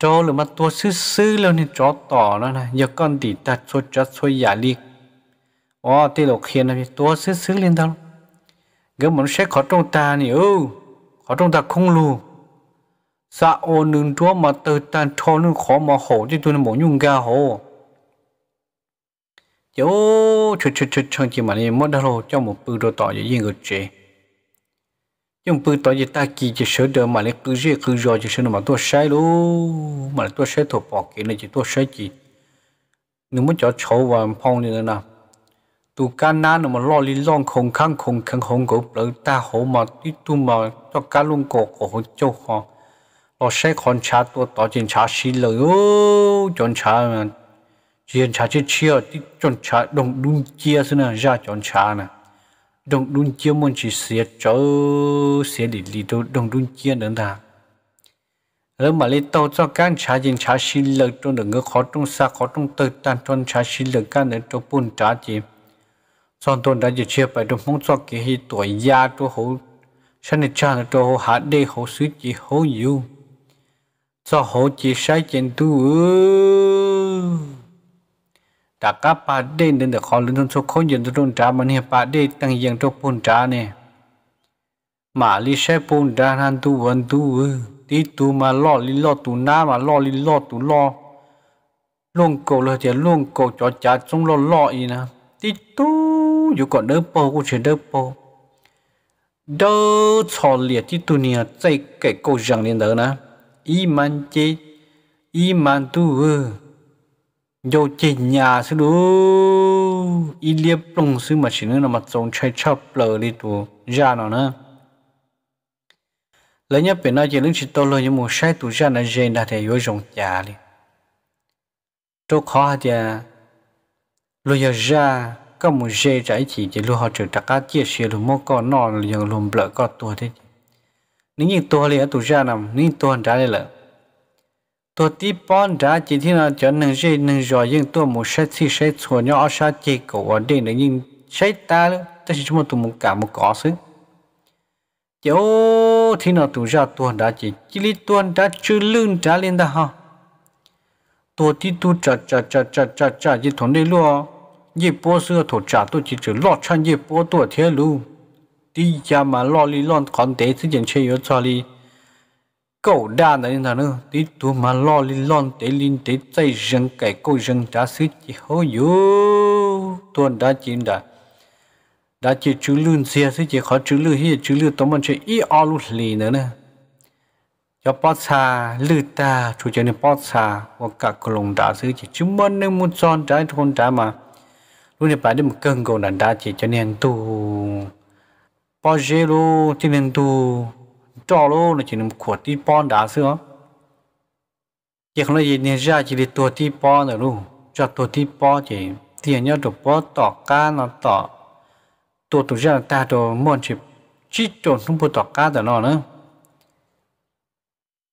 cho là mà tua sư sư là nên chó tỏ nó này giờ con tỉ ta cho cho cho giả đi ó tê lộc khiến là tua sư sư lên đâu cái mình sẽ khó trong ta nè ô khó trong ta không lù sa ô nương chúa mà từ tan cho nương khó mà khổ chứ tôi nó bỏ nhung ga khổ chỗ chơi chơi chơi chơi chỉ mà này mất đâu cho một bữa rồi tỏ với riêng người chế 用ปืนต่อยีตากีจะเสือเดิมมาเลยคือเรียคือรอจะเสือมาตัวใช้รู้มาตัวใช้ถั่วปอกกินเลยจะตัวใช้จีหนูมันจะโชว์วันพองนี่นะตัวการนั้นมันล่อลิ้นล่องคงข้างคงข้างคงกูเปลือตาหัวมาที่ตัวมาตัวการลุงกอกหัวเจ้าหอเราใช้คนชาตัวต่อจินชาชิเลยโอ้จนชามันจินชาเชี่ยวที่จนชาดงดุนเจียสินะยาจนชานะ đồng đun chia môn chỉ xế cho xế để lì đâu đồng đun chia nữa ta rồi mà lấy tàu cho can trả tiền trả xin lợi cho đừng ngỡ khó trong xa khó trong tự tan cho trả xin lợi can nữa cho buôn trả tiền son tôn đã chỉ chia bài đồng mong cho cái hi tuổi già cho hậu sanh này cha nữa cho hậu hạ đê hậu suy chỉ hậu yêu cho hậu chỉ sai tiền tu ตากาปาเด่นเดินเดคอลุนทุขคนยืนตุนจามันเฮปาเดตั้งยังทุกปุ่นจาเนี่มาลิเชปุ่นดานันตุวันตุวตีตูมาล่อลิล่อตุน้ามาล่อลิล่อตุล่อลงโกเลเจล่วงโกจอจัดจงล่อล่ออีนะตีตูอยู่ก่อนเดิมโปกูเชเดิมโปเดิมชอเลียที่ตัวเนี่ยใจเก่โกยังเดีนเดินนะอีมันเจอีมันตัว yo chỉ nhà sư đu y liệp lông sư mà chỉ nữa mà trông chạy chập lờ đi tu ra dạ nó nè, lấy nhớ bên nói chỉ lúc chỉ tôi lấy một sai tu ra là dễ là thể yếu rộng già đi tôi khó thì à. lúc giờ ra có một dễ trái chỉ chỉ lúc họ chịu đặt cá chia sẻ lúc mỗi con nó là lùm bợ con tua thế nếu như tua thì ở tu ra nằm nếu tua trả lại là ตัวที่ป้อนจ้าจีที่เราจะหนึ่งใช่หนึ่งรอยยิ่งตัวหมูใช้ที่ใช้ส่วนย่อชาจีกว่าเด่นยิ่งใช้ตาเลยแต่ชิมตัวมุกกามุกกอซึ่งเจ้าที่เราตัวจ้าตัวจ้าจีจีลิตัวจ้าชื่อลื่นจ้าเล่นได้ฮะตัวที่ตัวจ้าจ้าจ้าจ้าจ้าจ้าจีถอนได้ล้อยี่ปัวเสื้อถูกจ้าตัวจีจะลอดชั้นยี่ปัวตัวเทียรู้ที่จะมาลอลีลอนคอนเตะที่ยังใช้อยู่ซาลี cậu đa là như thế nữa tí tu mà lo linh lon tế linh tế tay rừng cái cô rừng đã xí chỉ hô yếu tuần đã chín đã đã chỉ chú lươn xe xí chỉ khó chú lươn hi chú lươn tóm mình chỉ ít ao lụt lì nữa nè cho bó xa lư ta chú cho nên bó xa và cả cô lồng đã xí chỉ chú mân nên muốn son trái thôn trái mà lúc này bà đi một cơn cầu là đã chỉ cho nên tu bó dê lô thì nên tu trò lô là chỉ nằm của tí bón đá xưa chỉ không là gì nên ra chỉ đi tua tí bón rồi luôn cho tua tí bón chỉ tiền nhau đổ bón tỏ cá nó tỏ tua tụ ra ta đồ muốn chỉ chỉ trộn không bó tỏ cá rồi nó nữa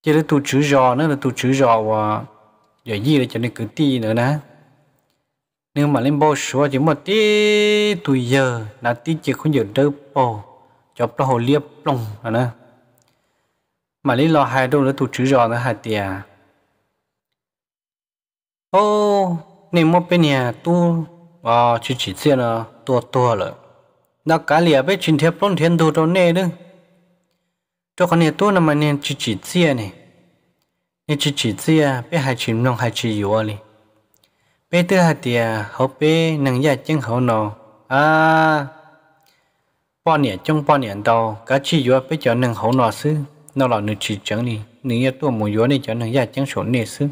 chỉ là tu chữ giò nữa là tu chữ giò và giờ gì là cho nên cứ tí nữa nè nhưng mà lên bao số chỉ một tí tuổi giờ là tí chỉ không giờ đâu bò cho pro hồ liệp lòng là nè mà lý lo hai đâu nữa tụ chữ rõ nữa hạt tiề ô nên một bên nhà tu à chỉ chỉ xe nó tua tua rồi nó cả lìa bên chuyện thiệp luôn thiên đồ cho nè đừng cho con nhà tu là mà nên chỉ chỉ xe nè, nên chỉ chỉ xe bên hai chìm nông hai chỉ yếu đi bên thứ hai tiề hậu bên nâng giá chân hậu nọ à bọn nhiêu trong bọn nhiêu đầu cả chỉ yếu bên cho nâng hậu nọ xứ nó là nữ chỉ chẳng đi nữ nhà tôi muốn yếu này chẳng nữ nhà chẳng số nề sư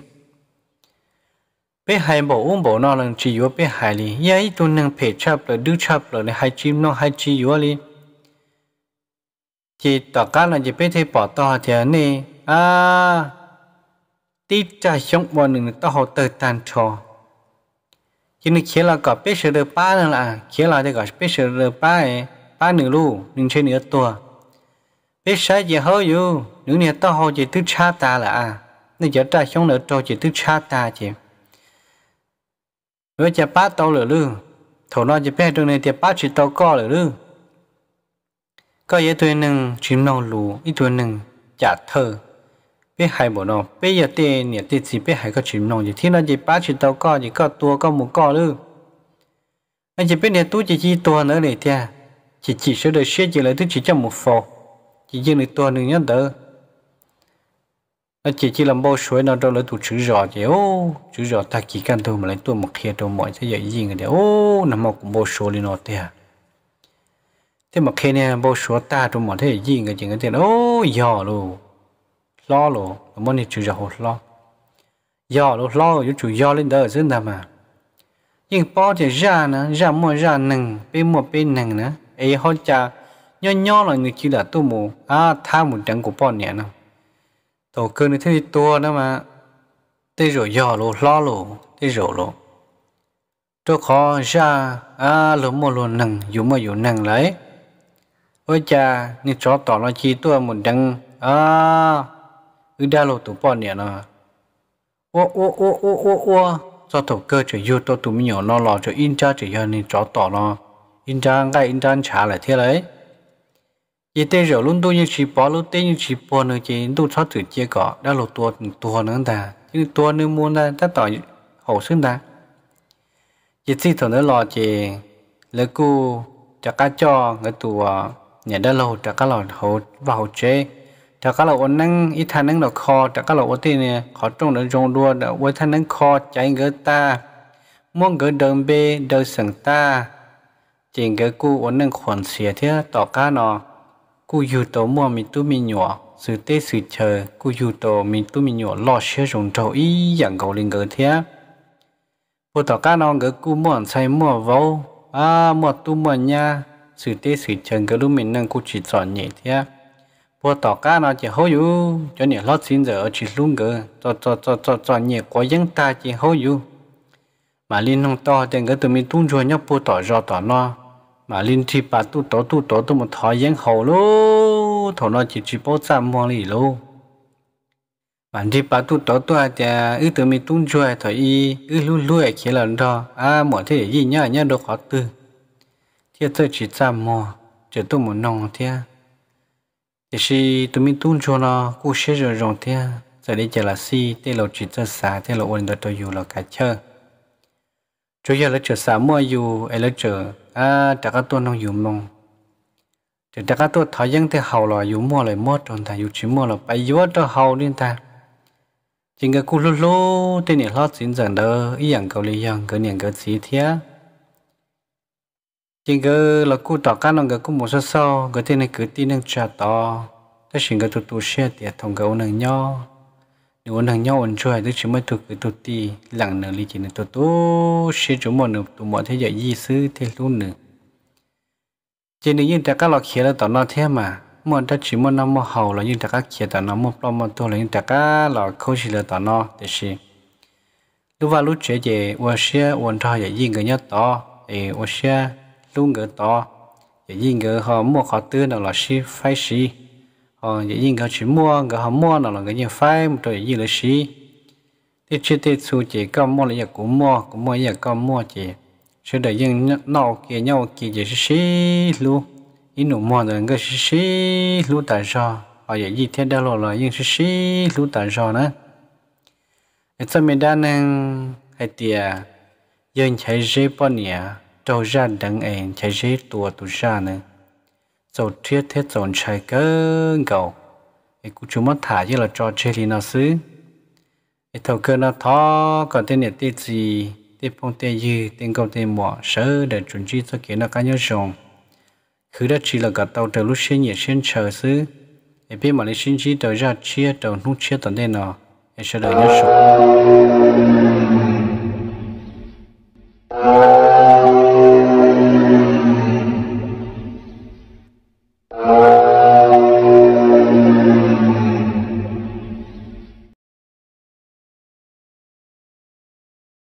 bé hai bộ uống bộ nó lần chỉ yếu bé hai đi nhà ít tôi năng phê chập rồi đưa chập là hai chim nó hai chỉ yếu đi chỉ tỏ cá là chỉ bé thấy bỏ to thế này à tít cha sống bỏ nửa tao họ tự tan trò chỉ nên khi là có bé sờ được ba nữa là khi là để có bé sờ được ba ấy ba nửa lu nửa trên nửa tua bé sai gì hơi yêu những nhà tao học chỉ tứ cha ta là à nên giờ ta không nợ cho chỉ tứ cha ta chị với cha ba tao là lư thổ nó chỉ bé trong này thì ba chỉ tao co lửa lư có yếu tuổi nâng chỉ nô lù ít tuổi nâng chả thơ bé hai bộ nó bây giờ tiền nhà tiền chỉ bé hai có chỉ nô gì thiên nó chỉ ba chỉ tao co chỉ có tua có một co lư anh chỉ biết nhà tu chỉ chi tua nữa này thia chỉ chỉ số đời xe chỉ là thứ chỉ cho một phò chỉ riêng này tuần nữa nhá đỡ nó chỉ chỉ làm bao suối nó đâu lấy tụ chữ giò chứ ô chữ giò ta chỉ cần thôi mà lấy tuần một kia đâu mọi cái gì gì người đấy ô nằm một cũng bao số lên nó thế à. thế mà khi này bao số ta đâu mọi thế gì người gì người thế ô giò luôn lo luôn mỗi này chữ giò lo giò luôn lo rồi chữ giò lên đời rất ta mà nhưng bao thì ra nữa ra mua ra nừng bên một bên nừng nữa ấy họ cha nhỏ nhỏ là người kia là tôi mù à tha một trắng của bọn nhẹ nè tổ cơ này thế thì tua đó mà tê rồi giò lô lo lô tê rồi lô cho khó ra à lỗ mồ lô nằng dù mà dù nằng lấy ôi cha nên chó tỏ nó chi tua một trắng à ư đa lô tụ bọn nhẹ nè ô ô ô ô ô ô cho tổ cơ chỉ yêu tôi tụi mình nhỏ nó lò cho in cha chỉ cho ni chó tỏ nó in cha ngay in cha trả lại thế đấy 一对肉龙多一起包路对一起包呢，见都超直接搞，那路多多能的，因为多能摸呢，他到后生的，一次从那老姐，那个这个叫个多，nhận 得路这个老后后姐，这个老能一他能到靠，这个老对呢，靠中的中多的，我他能靠讲个大，摸个东北都省大，见个姑我能混些的到干了。cú dù tổ mua mình tu mình nhỏ sự tế sự chờ cú dù tổ mình tu mình nhỏ lo xe rồng trâu ý dạng cầu linh gỡ thế bộ tàu cá nó gỡ cú mua sai mua vô à mua tu mua nha sự tế sự chờ gỡ lúc mình nâng cú chỉ chọn nhẹ thế bộ tàu cá nó chỉ hô dù cho nên lót xin giờ chỉ luôn gỡ cho cho cho cho cho nhẹ quá dân ta chỉ hô dù mà linh không to thì gỡ tụi mình tung cho nhóc bộ tàu do tàu nó mà linh thi bà tu tổ tu tổ tu một thời gian hậu lô thọ nó chỉ chỉ bố cha mua lì lô mà thi bà tu tổ tu à chả ư từ mi tung chui thời y ư lu lu à kia lần đó à mọi thứ gì nhá nhá đồ khó tư thiệt tôi chỉ cha mua chỉ tu một nòng thiệt thì si tụi mình tung cho nó cũng sẽ rồi rồi thế giờ đi chờ là si thế là chỉ cho xả thế là ổn được tôi yêu là cả chơi cho giờ lấy chờ xả mua dù ấy lấy chờ à đã có tuôn không dù mong thì đã có tuôn thời gian thì hậu là dù mua lại mua tròn ta dù chỉ mua là bảy dù cho hậu đi ta chính cái cú lô lô tên này lót xin dần đó ý dạng cầu lý dạng cái niệm cái gì thế chính cái là cú tỏ cá nó cái cú một số sau cái tên này cứ tin năng trả to thế xin cái tụt tụt xe tiệt thằng cái ông năng nhau nếu anh hàng nhau anh chơi tức chỉ mới thuộc cái tổ ti lặng nở lý chỉ là tổ tổ sẽ chúng mọi nửa tụ mọi thế giới di sư thế luôn nữa trên nếu như ta các lọ khía là tỏ nó thế mà mọi ta chỉ muốn năm một hầu là như ta các khía tỏ nó một lo một tổ là như ta các lọ khâu chỉ là tỏ nó thế gì lúc vào lúc chơi về và sẽ hoàn thọ giải yên người nhất to thì và sẽ luôn người to giải người họ mua họ tư nào là si phải si ờ dễ nhìn cái chỉ mua cái họ mua nó là cái gì phải một trời gì là gì thì chỉ thì số chỉ có mua là giờ cũng mua cũng mua giờ có mua chỉ sẽ để những nọ kia nhau kia chỉ xí luôn ít nụ mua rồi cái xí luôn tại sao ở dễ gì thế đó là những xí luôn tại sao nữa ở trong mình đang năng hay tiệt dân chạy dễ bao nhiêu trâu ra đằng em chạy dễ tua tu ra nữa thiết thiết 走贴贴走柴个狗，哎，古 chú mất thả như là cho chơi lý nó xứ. Ai thầu cơ nó thó, còn tên này tên gì, tên phong tên gì, tên câu tên mỏ, sớ để chuẩn chi cho kiến nó cá nhớ rồng. Khứ đã chỉ là cả tàu trở lúc xuyên nhẹ xuyên chờ xứ. Ai biết mà lấy xuyên chi tàu ra chia tàu nút chia tận tên nó, ai sẽ đợi nhớ rồng.